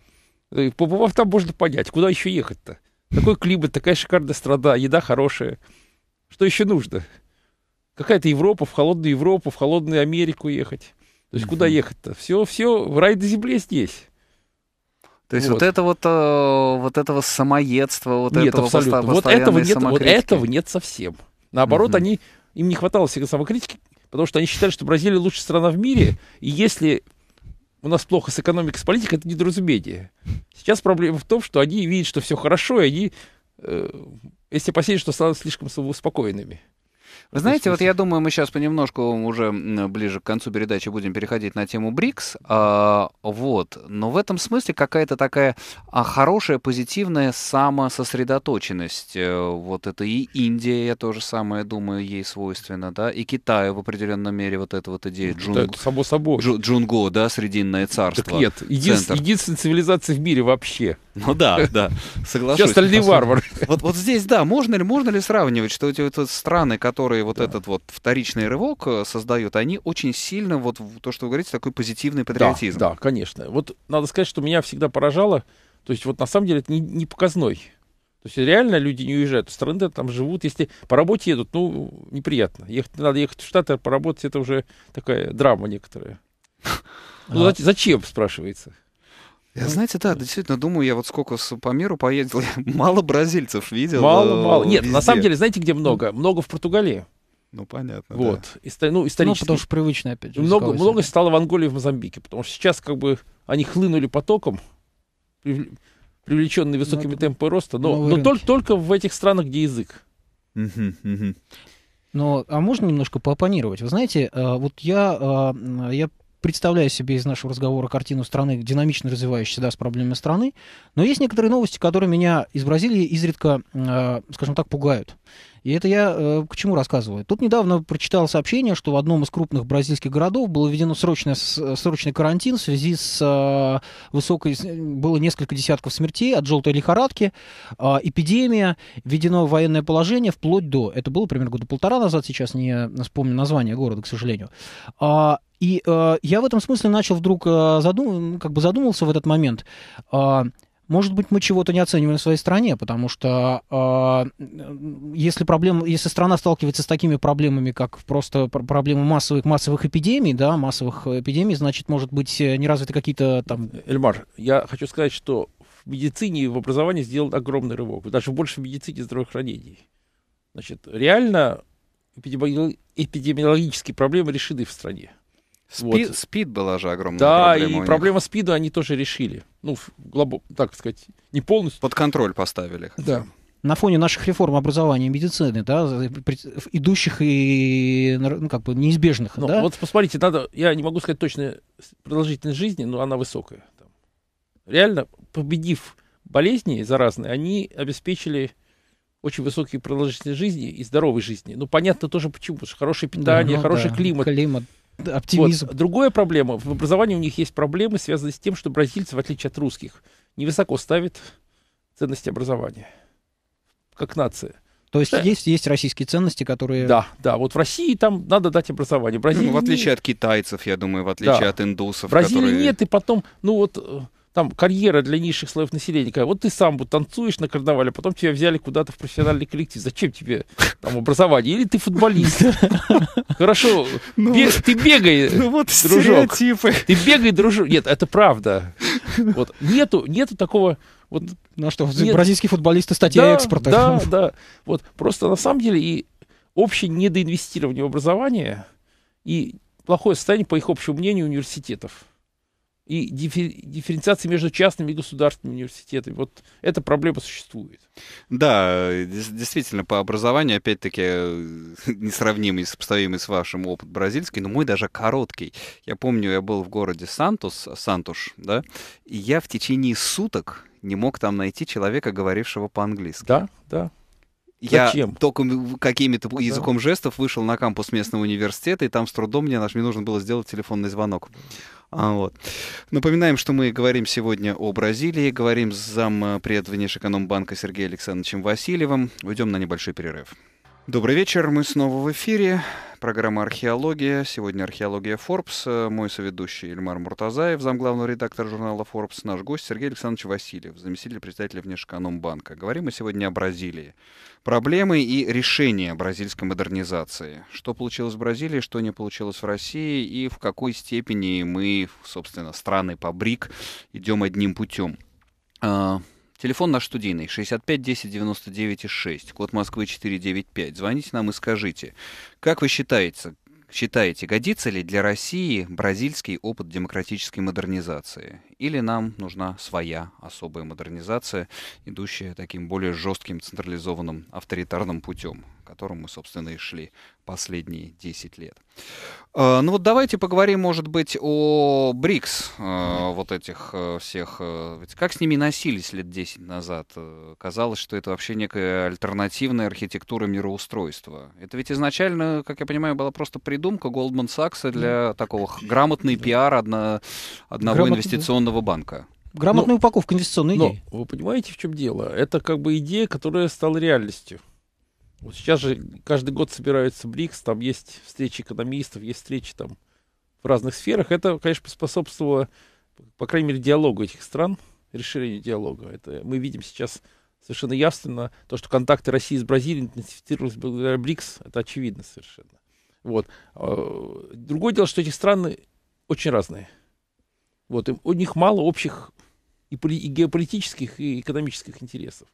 Э, побывав там, можно понять, куда еще ехать-то. Такой климат, такая шикарная страна, еда хорошая. Что еще нужно? Какая-то Европа, в холодную Европу, в холодную Америку ехать. То есть куда ехать-то? Все, все, в рай до земле здесь. То есть вот, вот это вот, э, вот этого самоедства, вот нет, этого абсолютно. Вот этого нет, вот этого нет совсем. Наоборот, угу. они им не хватало всегда самокритики, потому что они считали, что Бразилия лучшая страна в мире, и если у нас плохо с экономикой, с политикой, это недоразумение. Сейчас проблема в том, что они видят, что все хорошо, и они, э, если посеют, что станут слишком самоуспокоенными. Вы знаете, вот я думаю, мы сейчас понемножку уже ближе к концу передачи будем переходить на тему БРИКС. А, вот. Но в этом смысле какая-то такая а, хорошая, позитивная самососредоточенность. Э, вот это и Индия, я тоже самое думаю, ей свойственно, да, и Китаю в определенном мере вот эта вот идея джунг... да, это само собой. Джу, джунго, да, срединное царство. Так нет, еди... единственная цивилизация в мире вообще. Ну да, [LAUGHS] да, согласен. Все остальные варвары. Вот, вот здесь, да, можно ли, можно ли сравнивать, что эти вот страны, которые которые вот да. этот вот вторичный рывок э, создают, они очень сильно, вот то, что вы говорите, такой позитивный патриотизм. Да, да конечно. Вот надо сказать, что меня всегда поражало, то есть вот на самом деле это не, не показной. То есть реально люди не уезжают из страны, там живут. Если по работе едут, ну, неприятно. Ехать, надо ехать в Штаты, а поработать, это уже такая драма некоторая. [LAUGHS] Ну, зачем, спрашивается? Я, ну, знаете, да, действительно, думаю, я вот сколько по миру поездил, [LAUGHS] мало бразильцев видел. Мало, мало. Э, Нет, везде. на самом деле, знаете, где много? Много в Португалии. Ну, понятно. Вот. Да. Исто... Ну, исторически. Ну, потому что привычно, опять же. Много, много стало в Анголе и в Мозамбике, потому что сейчас как бы они хлынули потоком, привлеченные ну, высокими ну, темпами роста, но, но только, только в этих странах, где язык. Угу, угу. Но, а можно немножко поопонировать? Вы знаете, э, вот я, э, я представляю себе из нашего разговора картину страны, динамично развивающейся, да, с проблемами страны. Но есть некоторые новости, которые меня из Бразилии изредка, э, скажем так, пугают. И это я э, к чему рассказываю? Тут недавно прочитал сообщение, что в одном из крупных бразильских городов был введен срочный, э, срочный карантин в связи с э, высокой... Было несколько десятков смертей от желтой лихорадки, э, эпидемия, введено военное положение вплоть до... Это было примерно года полтора назад, сейчас не э, вспомню название города, к сожалению. Э, и э, я в этом смысле начал вдруг э, задум, как бы задумался в этот момент. Э, может быть, мы чего-то не оцениваем в своей стране, потому что э, если, проблема, если страна сталкивается с такими проблемами, как просто проблемы массовых, массовых эпидемий, да, массовых эпидемий, значит, может быть, э, не развиты какие-то там... Эльмар, я хочу сказать, что в медицине и в образовании сделан огромный рывок, даже больше в медицине и здравоохранении. Значит, реально эпидемиологические проблемы решены в стране. Спи, вот. СПИД была же огромная да, проблема. Да, и проблема СПИДа они тоже решили. Ну, глобо, так сказать, не полностью. Под контроль поставили. Да на фоне наших реформ образования и медицины, да, идущих и ну, как бы неизбежных. Ну, да? Вот посмотрите, надо, я не могу сказать точно продолжительность жизни, но она высокая. там Реально, победив болезни заразные, они обеспечили очень высокие продолжительность жизни и здоровой жизни. Ну, понятно тоже почему. Потому что хорошее питание, да, ну, хороший да. климат. Климат, Оптимизм. Вот. Другая проблема. В образовании у них есть проблемы, связанные с тем, что бразильцы, в отличие от русских, невысоко ставят ценности образования. Как нация. То есть да. есть, есть российские ценности, которые... Да, да. Вот в России там надо дать образование. В Бразилии ну, в отличие нет. от китайцев, я думаю, в отличие да. от индусов. В Бразилии которые... нет, и потом, ну вот э, там карьера для низших слоев населения. Вот ты сам вот танцуешь на карнавале, потом тебя взяли куда-то в профессиональный коллектив. Зачем тебе там образование? Или ты футболист? Хорошо, ну, ты бегай, ну дружок. Ты бегай, дружок. Нет, это правда. Вот нету, нету такого вот. Ну а что, нет. бразильские футболисты статья да, экспорта. Да, да. Вот просто на самом деле и общее недоинвестирование в образование и плохое состояние, по их общему мнению, университетов и дифференциации между частными и государственными университетами. Вот эта проблема существует. Да, э, действительно, по образованию, опять-таки, э, [LAUGHS] несравнимый, сопоставимый с вашим опыт бразильский, но мой даже короткий. Я помню, я был в городе Сантус, Сантуш, да, и я в течение суток не мог там найти человека, говорившего по-английски. Да, да. Зачем? Я только какими-то языком жестов вышел на кампус местного университета, и там с трудом мне, мне нужно было сделать телефонный звонок. А, вот. Напоминаем, что мы говорим сегодня о Бразилии, говорим с зампред э, внешэкономбанка Сергеем Александровичем Васильевым. Уйдем на небольшой перерыв. Добрый вечер, мы снова в эфире. Программа «Археология». Сегодня «Археология Форбс». Мой соведущий Ильмар Муртазаев, замглавного редактора журнала Forbes. Наш гость Сергей Александрович Васильев, заместитель председателя Внешэкономбанка. Говорим мы сегодня о Бразилии. Проблемы и решения бразильской модернизации. Что получилось в Бразилии, что не получилось в России и в какой степени мы, собственно, страны по БРИК идем одним путем. А, Телефон наш студийный 65 10 99 6, код Москвы 495. Звоните нам и скажите, как вы считаете, считаете, годится ли для России бразильский опыт демократической модернизации? Или нам нужна своя особая модернизация, идущая таким более жестким, централизованным, авторитарным путем, которым мы, собственно, и шли последние 10 лет. Э, ну вот давайте поговорим, может быть, о БРИКС, э, вот этих э, всех. Как с ними носились лет 10 назад? Казалось, что это вообще некая альтернативная архитектура мироустройства. Это ведь изначально, как я понимаю, была просто придумка Goldman Sachs ну, для такого грамотный пиар одно, одного Грамот... инвестиционного банка. Грамотная но, ну, упаковка инвестиционной но, идеи. вы понимаете, в чем дело? Это как бы идея, которая стала реальностью. Вот сейчас же каждый год собираются БРИКС, там есть встречи экономистов, есть встречи там в разных сферах. Это, конечно, поспособствовало, по крайней мере, диалогу этих стран, решению диалога. Это мы видим сейчас совершенно явственно то, что контакты России с Бразилией интенсифицировались благодаря БРИКС, это очевидно совершенно. Вот. А, другое дело, что эти страны очень разные. Вот, им, у них мало общих и, поли, и геополитических, и экономических интересов.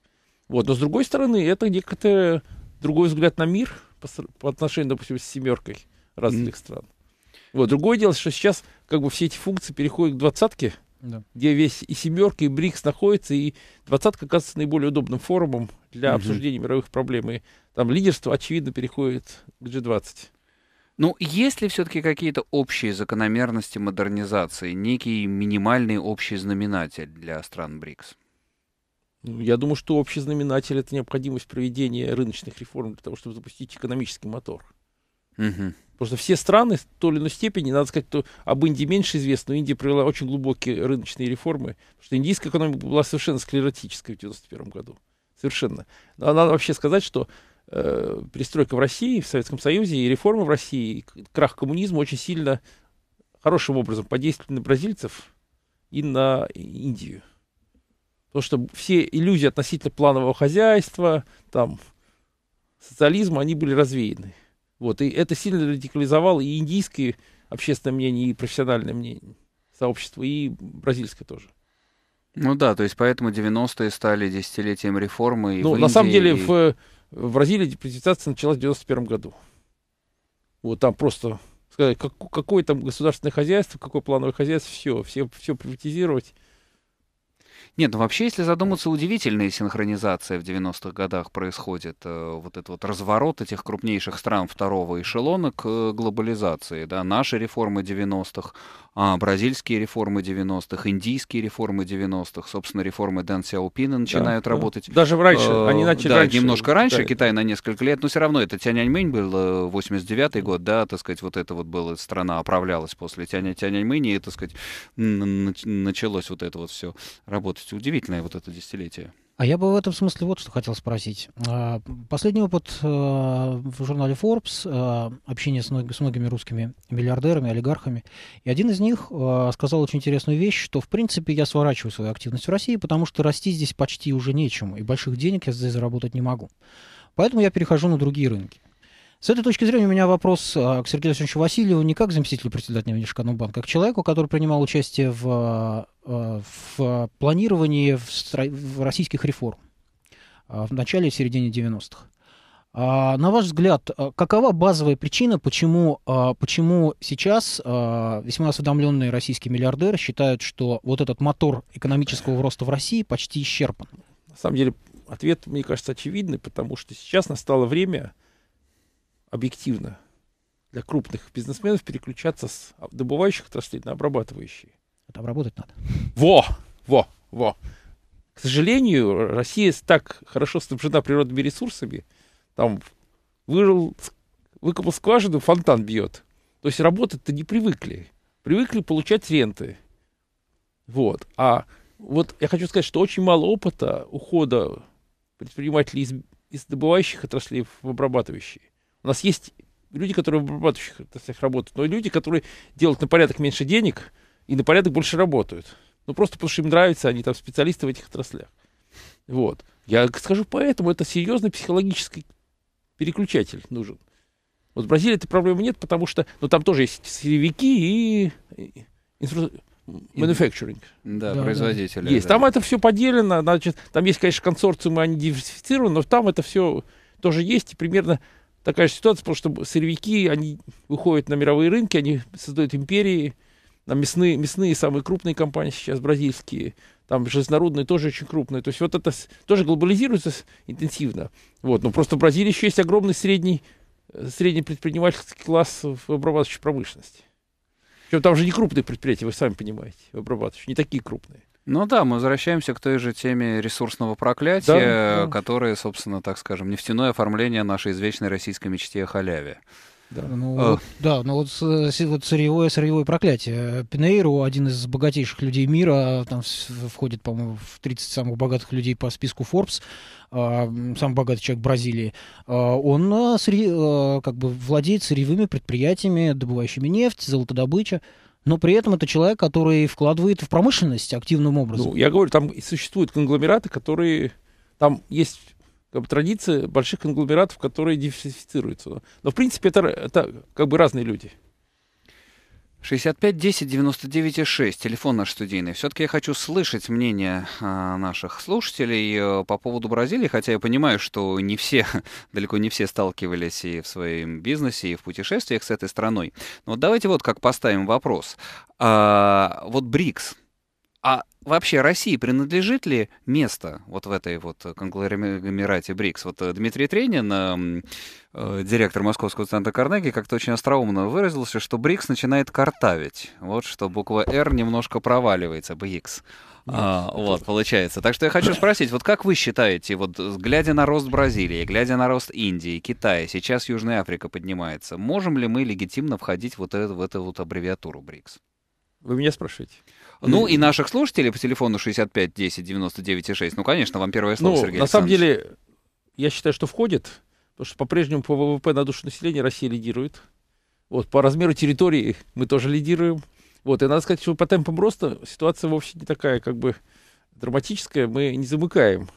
Вот. Но с другой стороны, это некоторое другой взгляд на мир по, по отношению, допустим, с семеркой разных mm. стран. Вот. Другое дело, что сейчас как бы все эти функции переходят к двадцатке, да. где весь и семерка, и БРИКС находится, и двадцатка кажется наиболее удобным форумом для угу. обсуждения мировых проблем. И там лидерство, очевидно, переходит к G20. Ну, есть ли все-таки какие-то общие закономерности модернизации, некий минимальный общий знаменатель для стран БРИКС? Ну, я думаю, что общий знаменатель — это необходимость проведения рыночных реформ для того, чтобы запустить экономический мотор. Угу. Потому что все страны в той или иной степени, надо сказать, что об Индии меньше известно, но Индия провела очень глубокие рыночные реформы, потому что индийская экономика была совершенно склеротической в 1991 году. Совершенно. Но надо вообще сказать, что э, перестройка в России, в Советском Союзе и реформы в России, и крах коммунизма очень сильно хорошим образом подействовали на бразильцев и на Индию. То, что все иллюзии относительно планового хозяйства, там, социализма, они были развеяны. Вот, и это сильно радикализовало и индийское общественное мнение, и профессиональное мнение сообщества, и бразильское тоже. Ну да, то есть поэтому 90-е стали десятилетием реформы. И ну, Индии, на самом деле и... в, в Бразилии деприватизация началась в 91 году. Вот там просто сказать, как, какое там государственное хозяйство, какое плановое хозяйство, все, все, все приватизировать. Нет, ну вообще, если задуматься, удивительная синхронизация в 90-х годах происходит. Э, вот этот вот разворот этих крупнейших стран второго эшелона к э, глобализации. Да? Наши реформы 90-х, а, бразильские реформы 90-х, индийские реформы 90-х, собственно, реформы Дэн Сяопина начинают да, работать. Да. Даже раньше, э, они начали да, раньше. немножко раньше, Китай. Китай на несколько лет, но все равно это Тяньаньмэнь был, 89-й э, год, да, так сказать, вот это вот была, страна оправлялась после Тянь, Тяньаньмэня, и, так сказать, началось вот это вот все работать. Удивительное вот это десятилетие. А я бы в этом смысле вот что хотел спросить. А, последний опыт а, в журнале Forbes, а, общение с многими русскими миллиардерами, олигархами, и один из них сказал очень интересную вещь, что, в принципе, я сворачиваю свою активность в России, потому что расти здесь почти уже нечему, и больших денег я здесь заработать не могу. Поэтому я перехожу на другие рынки. С этой точки зрения у меня вопрос а, к Сергею Александровичу Васильеву не а как заместителю председателя Внешэкономбанка, а к человеку, который принимал участие в, а, в планировании в, стро... в российских реформ в начале и середине 90-х. На ваш взгляд, какова базовая причина, почему, почему сейчас весьма осведомленные российские миллиардеры считают, что вот этот мотор экономического роста в России почти исчерпан? На самом деле, ответ, мне кажется, очевидный, потому что сейчас настало время, объективно для крупных бизнесменов переключаться с добывающих отраслей на обрабатывающие. Это а обработать надо. Во! Во! Во! К сожалению, Россия так хорошо снабжена природными ресурсами, там выжил выкопал скважину, фонтан бьет. То есть работать-то не привыкли. Привыкли получать ренты. Вот. А вот я хочу сказать, что очень мало опыта ухода предпринимателей из, из добывающих отраслей в обрабатывающие. У нас есть люди, которые в обрабатывающих отраслях работают, но и люди, которые делают на порядок меньше денег и на порядок больше работают. Ну, просто потому что им нравится, они там специалисты в этих отраслях. Вот. Я скажу поэтому, это серьезный психологический переключатель нужен. Вот в Бразилии этой проблемы нет, потому что ну, там тоже есть сырьевики и manufacturing. Да, да производители. Есть. Да. Там это все поделено. Значит, там есть, конечно, консорциумы, они диверсифицированы, но там это все тоже есть. И примерно такая же ситуация, потому что сырьевики, они выходят на мировые рынки, они создают империи, там мясные, мясные самые крупные компании сейчас, бразильские, там железнорудные тоже очень крупные. То есть вот это тоже глобализируется интенсивно. Вот, но просто в Бразилии еще есть огромный средний, э, средний предпринимательский класс в обрабатывающей промышленности. Причем там же не крупные предприятия, вы сами понимаете, в обрабатывающей не такие крупные. Ну да, мы возвращаемся к той же теме ресурсного проклятия, да, да. которое, собственно, так скажем, нефтяное оформление нашей извечной российской мечте о халяве. Да, ну, а. вот, да, ну вот, вот сырьевое, сырьевое проклятие. Пинейру, один из богатейших людей мира, там входит, по-моему, в 30 самых богатых людей по списку Forbes, а, самый богатый человек Бразилии, а, он а, как бы владеет сырьевыми предприятиями, добывающими нефть, золотодобыча но при этом это человек, который вкладывает в промышленность активным образом. Ну, я говорю, там существуют конгломераты, которые... Там есть как бы, традиция больших конгломератов, которые диверсифицируются. Но, в принципе, это, это как бы разные люди. 65 10 99 6, телефон наш студийный. Все-таки я хочу слышать мнение а, наших слушателей э, по поводу Бразилии, хотя я понимаю, что не все, [LAUGHS] далеко не все сталкивались и в своем бизнесе, и в путешествиях с этой страной. Но давайте вот как поставим вопрос. А, вот БРИКС, а вообще России принадлежит ли место вот в этой вот конгломерате БРИКС? Вот э, Дмитрий Тренин, эм, э, директор Московского центра Карнеги, как-то очень остроумно выразился, что БРИКС начинает картавить. Вот что буква «Р» немножко проваливается, БРИКС, А, вот, получается. Так что я хочу спросить, вот как вы считаете, вот глядя на рост Бразилии, глядя на рост Индии, Китая, сейчас Южная Африка поднимается, можем ли мы легитимно входить вот это, в эту вот аббревиатуру БРИКС? Вы меня спрашиваете? Ну и наших слушателей по телефону 65 10 99 6. Ну, конечно, вам первое слово, ну, Сергей На самом деле, я считаю, что входит, потому что по-прежнему по ВВП на душу населения Россия лидирует. Вот, по размеру территории мы тоже лидируем. Вот, и надо сказать, что по темпам роста ситуация вовсе не такая, как бы, драматическая. Мы не замыкаем,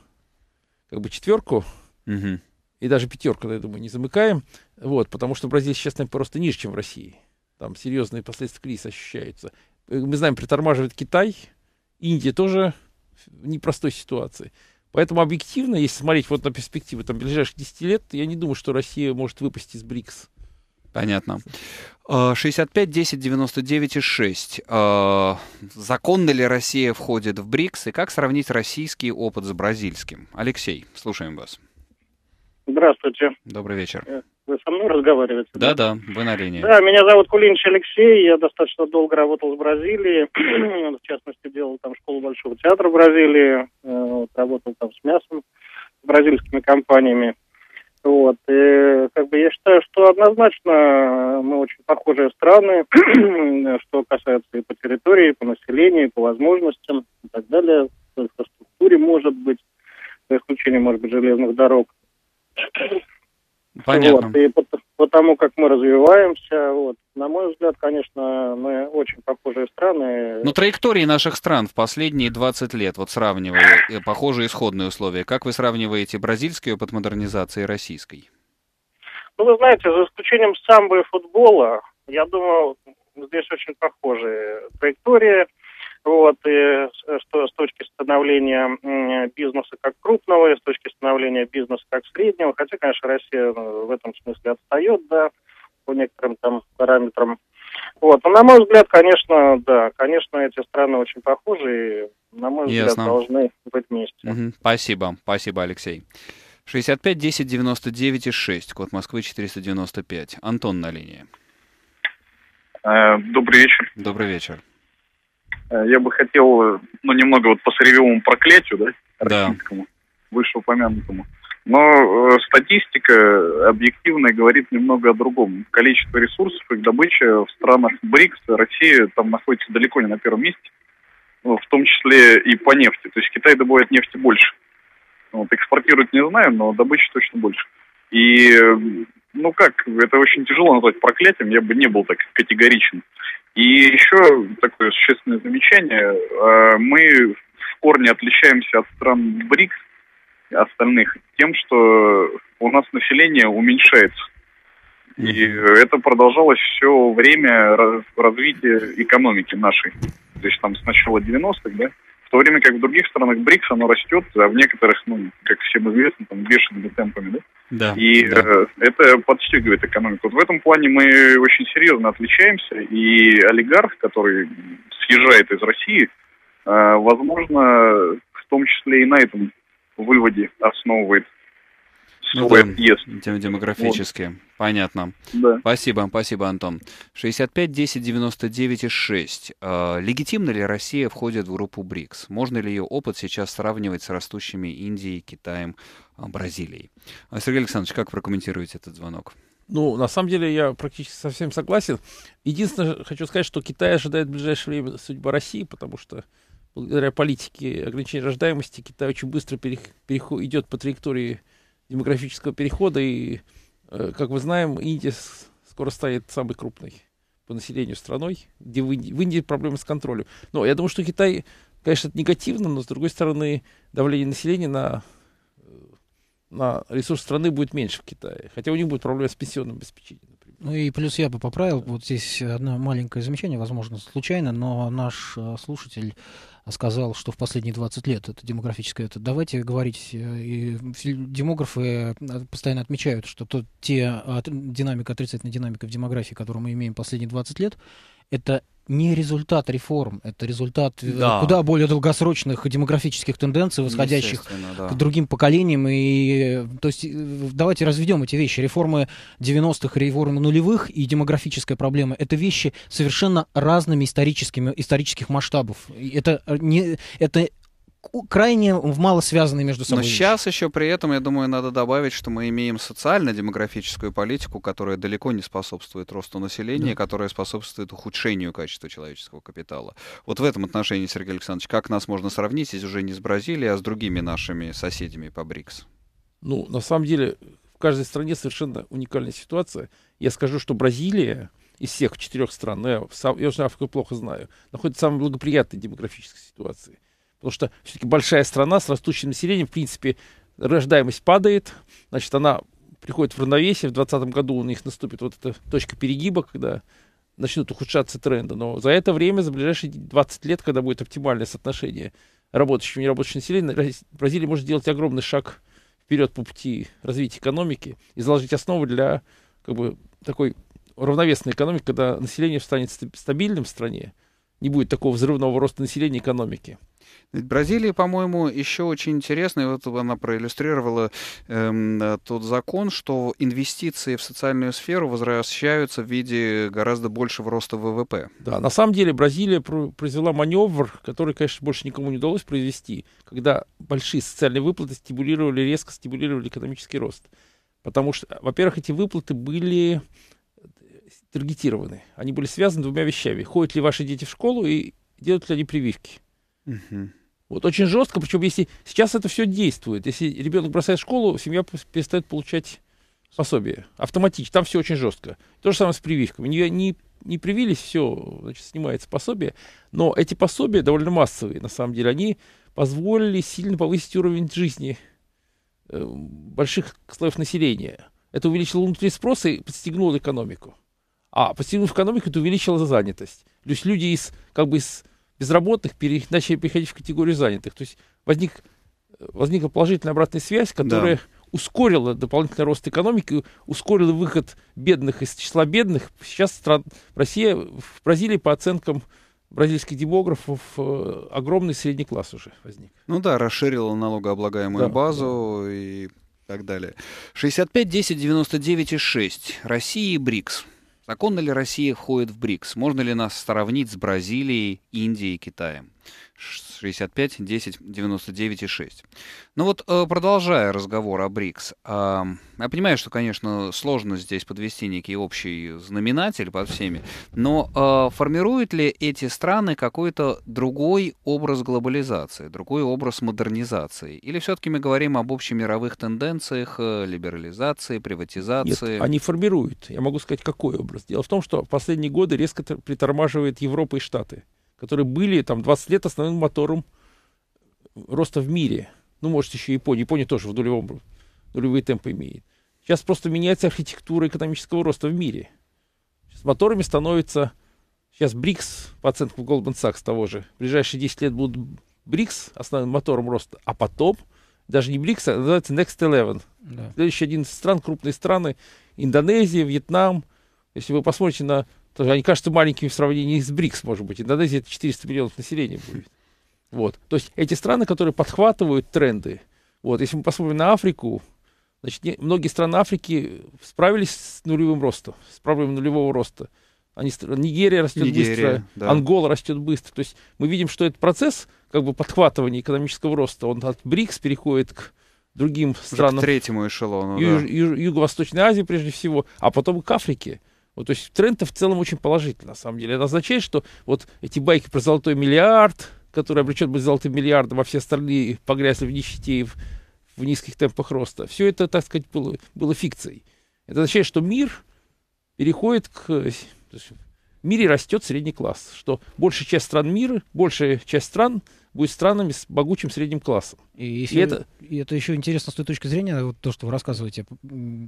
как бы, четверку. Угу. И даже пятерку, я думаю, не замыкаем. Вот, потому что Бразилия сейчас темп просто ниже, чем в России там серьезные последствия кризиса ощущаются. Э, мы знаем, притормаживает Китай, Индия тоже в непростой ситуации. Поэтому объективно, если смотреть вот на перспективы там, ближайших 10 лет, я не думаю, что Россия может выпасть из БРИКС. Понятно. 65, 10, 99 и 6. А, законно ли Россия входит в БРИКС и как сравнить российский опыт с бразильским? Алексей, слушаем вас. Здравствуйте. Добрый вечер. Э, вы со мной разговариваете? Да, да, вы на линии. Да, меня зовут Кулинич Алексей, я достаточно долго работал в Бразилии, [CLEARS THROAT] в частности, делал там школу Большого театра в Бразилии, э, вот, работал там с мясом, с бразильскими компаниями. Вот, и, как бы я считаю, что однозначно мы очень похожие страны, [CLEARS THROAT] что касается и по территории, и по населению, и по возможностям и так далее, по инфраструктуре может быть, за исключением, может быть, железных дорог. Понятно. Вот, и потому как мы развиваемся, вот, на мой взгляд, конечно, мы очень похожие страны. Ну, траектории наших стран в последние 20 лет, вот сравнивая, э, похожие исходные условия, как вы сравниваете бразильскую под модернизацией и российской? Ну, вы знаете, за исключением самбо и футбола, я думаю, здесь очень похожие траектории вот и с точки становления бизнеса как крупного и с точки становления бизнеса как среднего. Хотя, конечно, Россия ну, в этом смысле отстает, да, по некоторым там параметрам. Вот. Но, на мой взгляд, конечно, да, конечно, эти страны очень похожи и, на мой Ясно. взгляд, должны быть вместе. Угу. Спасибо, спасибо, Алексей. 65 10 99 и 6, код Москвы 495. Антон на линии. Э, добрый вечер. Добрый вечер. Э, я бы хотел, ну, немного вот по сырьевому проклятию, да, российскому, да. вышеупомянутому. Но э, статистика объективная говорит немного о другом. Количество ресурсов, их добыча в странах БРИКС, Россия там находится далеко не на первом месте, ну, в том числе и по нефти. То есть Китай добывает нефти больше. Вот, экспортирует не знаю, но добычи точно больше. И э, ну как, это очень тяжело назвать проклятием, я бы не был так категоричен. И еще такое существенное замечание. А, мы в корне отличаемся от стран БРИКС, остальных, тем, что у нас население уменьшается. И это продолжалось все время развития экономики нашей. То есть там сначала 90-х, да, в то время как в других странах БРИКС оно растет, а в некоторых, ну, как всем известно, там бешеными темпами, да? Да. И да. Э, это подстегивает экономику. Вот в этом плане мы очень серьезно отличаемся, и олигарх, который съезжает из России, э, возможно, в том числе и на этом выводе основывает ну новый да, объезд. Демографически. Вот. Понятно. Да. Спасибо, спасибо, Антон. 65 10 99 и 6. А, легитимно ли Россия входит в группу БРИКС? Можно ли ее опыт сейчас сравнивать с растущими Индией, Китаем, а, Бразилией? А, Сергей Александрович, как прокомментируете этот звонок? Ну, на самом деле, я практически совсем согласен. Единственное, хочу сказать, что Китай ожидает в ближайшее время судьба России, потому что благодаря политике ограничения рождаемости Китай очень быстро пере, идет по траектории демографического перехода. И, э, как мы знаем, Индия скоро станет самой крупной по населению страной, где в Индии, в Индии проблемы с контролем. Но я думаю, что Китай, конечно, это негативно, но, с другой стороны, давление населения на э, на ресурс страны будет меньше в Китае. Хотя у них будет проблема с пенсионным обеспечением. Например. Ну и плюс я бы поправил, вот здесь одно маленькое замечание, возможно, случайно, но наш э, слушатель а сказал, что в последние 20 лет это демографическое. Это давайте говорить. Э, и демографы э, постоянно отмечают, что то, те а, динамика, отрицательная динамика в демографии, которую мы имеем последние 20 лет, это не результат реформ, это результат э, да. куда более долгосрочных демографических тенденций, восходящих да. к другим поколениям. И, э, то есть э, давайте разведем эти вещи. Реформы 90-х, реформы нулевых и демографическая проблема — это вещи совершенно разными историческими, исторических масштабов. Это, не, это крайне мало связаны между собой. Но сейчас еще при этом, я думаю, надо добавить, что мы имеем социально-демографическую политику, которая далеко не способствует росту населения, да. которая способствует ухудшению качества человеческого капитала. Вот в этом отношении, Сергей Александрович, как нас можно сравнить, если уже не с Бразилией, а с другими нашими соседями по БРИКС? Ну, на самом деле, в каждой стране совершенно уникальная ситуация. Я скажу, что Бразилия из всех четырех стран, но ну, я, сам, я уже Африку плохо знаю, находится в самой благоприятной демографической ситуации. Потому что все-таки большая страна с растущим населением, в принципе, рождаемость падает, значит, она приходит в равновесие. В 2020 году у них наступит вот эта точка перегиба, когда начнут ухудшаться тренды. Но за это время, за ближайшие 20 лет, когда будет оптимальное соотношение работающего и неработающего населения, Бразилия может сделать огромный шаг вперед по пути развития экономики и заложить основу для как бы, такой равновесной экономики, когда население станет стабильным в стране, не будет такого взрывного роста населения и экономики. Бразилия, по-моему, еще очень интересно, и вот она проиллюстрировала эм, тот закон, что инвестиции в социальную сферу возвращаются в виде гораздо большего роста ВВП. Да, на самом деле Бразилия произвела маневр, который, конечно, больше никому не удалось произвести, когда большие социальные выплаты стимулировали, резко стимулировали экономический рост. Потому что, во-первых, эти выплаты были таргетированы. Они были связаны двумя вещами. Ходят ли ваши дети в школу и делают ли они прививки. Угу. Вот очень жестко, причем если сейчас это все действует. Если ребенок бросает школу, семья перестает получать пособие. Автоматически. Там все очень жестко. То же самое с прививками. Не, не, не привились, все, значит, снимается пособие. Но эти пособия довольно массовые, на самом деле. Они позволили сильно повысить уровень жизни э, больших слоев населения. Это увеличило внутренний спрос и подстегнуло экономику. А постигнув экономику, это увеличило занятость. То есть люди из, как бы из безработных пере, начали переходить в категорию занятых. То есть возник, возникла положительная обратная связь, которая да. ускорила дополнительный рост экономики, ускорила выход бедных из числа бедных. Сейчас стран, Россия, в Бразилии, по оценкам бразильских демографов э, огромный средний класс уже возник. Ну да, расширила налогооблагаемую да, базу да. и так далее. 65, 10, 99 и 6. Россия и БРИКС. Законно ли Россия входит в БРИКС? Можно ли нас сравнить с Бразилией, Индией и Китаем? 65 10 99 и 6. Ну вот, э, продолжая разговор о БРИКС, а, я понимаю, что, конечно, сложно здесь подвести некий общий знаменатель под всеми, но э, формируют ли эти страны какой-то другой образ глобализации, другой образ модернизации? Или все-таки мы говорим об общемировых тенденциях, э, либерализации, приватизации? Нет, они формируют. Я могу сказать, какой образ. Дело в том, что последние годы резко притормаживает Европа и Штаты которые были там 20 лет основным мотором роста в мире. Ну, может, еще Япония. Япония тоже в нулевом, нулевые темпы имеет. Сейчас просто меняется архитектура экономического роста в мире. Сейчас моторами становится... Сейчас БРИКС, по оценкам Goldman Sachs того же, в ближайшие 10 лет будут БРИКС основным мотором роста, а потом даже не БРИКС, а называется Next Eleven. Да. Следующие 11 стран, крупные страны, Индонезия, Вьетнам. Если вы посмотрите на тоже, Они кажутся маленькими в сравнении с БРИКС, может быть. Индонезия — это 400 миллионов населения будет. Вот. То есть эти страны, которые подхватывают тренды. Вот. Если мы посмотрим на Африку, значит, не, многие страны Африки справились с нулевым ростом, с проблемой нулевого роста. Они, Нигерия растет Нигерия, быстро, да. Ангола растет быстро. То есть мы видим, что этот процесс как бы подхватывания экономического роста, он от БРИКС переходит к другим Уже странам. К третьему эшелону. Ю- да. ю- Юго-Восточной Азии прежде всего, а потом к Африке. Вот, то есть тренд в целом очень положительный, на самом деле. Это означает, что вот эти байки про золотой миллиард, который обречен быть золотым миллиардом, а все остальные погрязли в нищете и в, в низких темпах роста, все это, так сказать, было, было фикцией. Это означает, что мир переходит к... В мире растет средний класс, что большая часть стран мира, большая часть стран будет странами с богучим средним классом. И, если, и, это... и это еще интересно с той точки зрения, вот то, что вы рассказываете,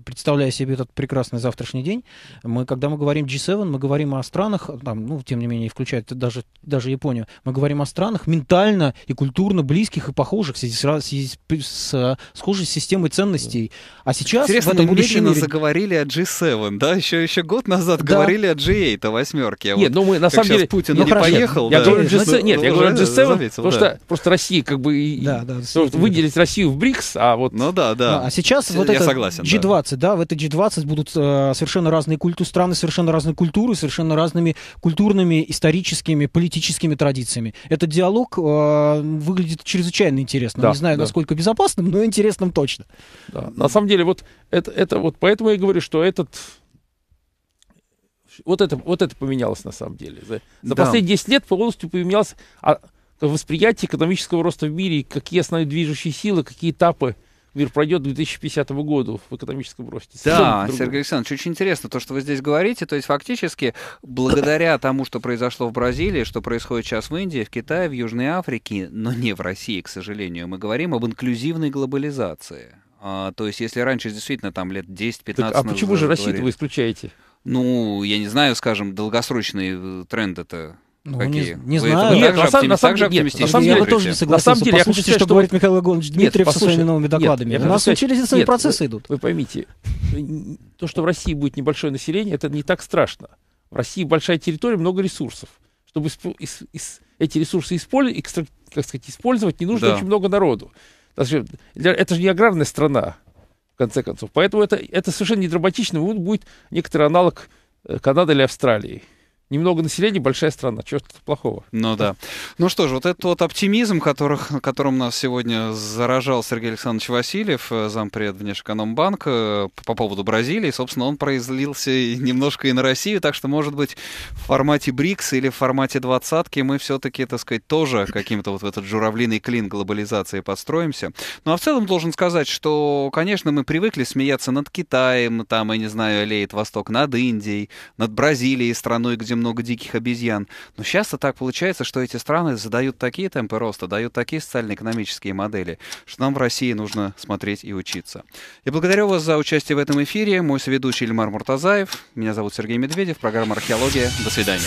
представляя себе этот прекрасный завтрашний день, мы, когда мы говорим G7, мы говорим о странах, там, ну, тем не менее, включая даже, даже Японию, мы говорим о странах ментально и культурно близких и похожих, с, с, с а, схожей системой ценностей. А сейчас... Интересно, в этом мы медленно заговорили о G7, да? Еще, еще год назад да. говорили о G8, о восьмерке. нет, вот, ну мы на самом деле... Путин ну, не хорошо, поехал. Я да? говорю G7, ну, нет, я говорю G7, Потому что просто Россия как бы... Да, да. Выделить Россию в БРИКС, а вот... Ну да, да. Ну, а сейчас вот это G20, да, в этой G20 будут э, совершенно разные культуры, страны совершенно разные культуры, совершенно разными культурными, историческими, политическими традициями. Этот диалог э, выглядит чрезвычайно интересно. Не знаю, насколько безопасным, но интересным точно. На самом деле, вот это вот поэтому я говорю, что этот вот это, вот это поменялось на самом деле. За, за да. последние 10 лет полностью поменялось. А восприятие экономического роста в мире, какие основные движущие силы, какие этапы мир пройдет к 2050 году в экономическом росте. Да, Сергей Александрович, очень интересно то, что вы здесь говорите. То есть фактически благодаря тому, что произошло в Бразилии, что происходит сейчас в Индии, в Китае, в Южной Африке, но не в России, к сожалению, мы говорим об инклюзивной глобализации. А, то есть если раньше действительно там лет 10-15 а назад... А почему же Россию вы исключаете? Ну, я не знаю, скажем, долгосрочные э, тренды-то ну, Какие? не, не вы, знаю. нет, на, сам, на самом деле, нет, на самом деле, я бы тоже не согласился. На самом деле, послушайте, я что, что говорит Михаил Егорович Дмитриев нет, со своими новыми докладами. Нет, У нас интеллигентные процессы вы, идут. Вы поймите, то, что в России будет небольшое население, это не так страшно. В России большая территория, много ресурсов. Чтобы исп- из- из- эти ресурсы использовать, экстра- так сказать, использовать, не нужно да. очень много народу. это же не аграрная страна, в конце концов. Поэтому это, это совершенно не драматично. Будет некоторый аналог э, Канады или Австралии немного населения, большая страна. Чего тут плохого? Ну да. Ну что ж, вот этот вот оптимизм, которых, которым нас сегодня заражал Сергей Александрович Васильев, э, зампред Внешэкономбанка, э, по поводу Бразилии, собственно, он произлился немножко и на Россию, так что, может быть, в формате БРИКС или в формате двадцатки мы все-таки, так сказать, тоже каким-то вот в этот журавлиный клин глобализации подстроимся. Ну а в целом должен сказать, что, конечно, мы привыкли смеяться над Китаем, там, я не знаю, леет восток над Индией, над Бразилией, страной, где много диких обезьян. Но часто так получается, что эти страны задают такие темпы роста, дают такие социально-экономические модели, что нам в России нужно смотреть и учиться. Я благодарю вас за участие в этом эфире. Мой соведущий Ильмар Муртазаев. Меня зовут Сергей Медведев. Программа «Археология». До свидания.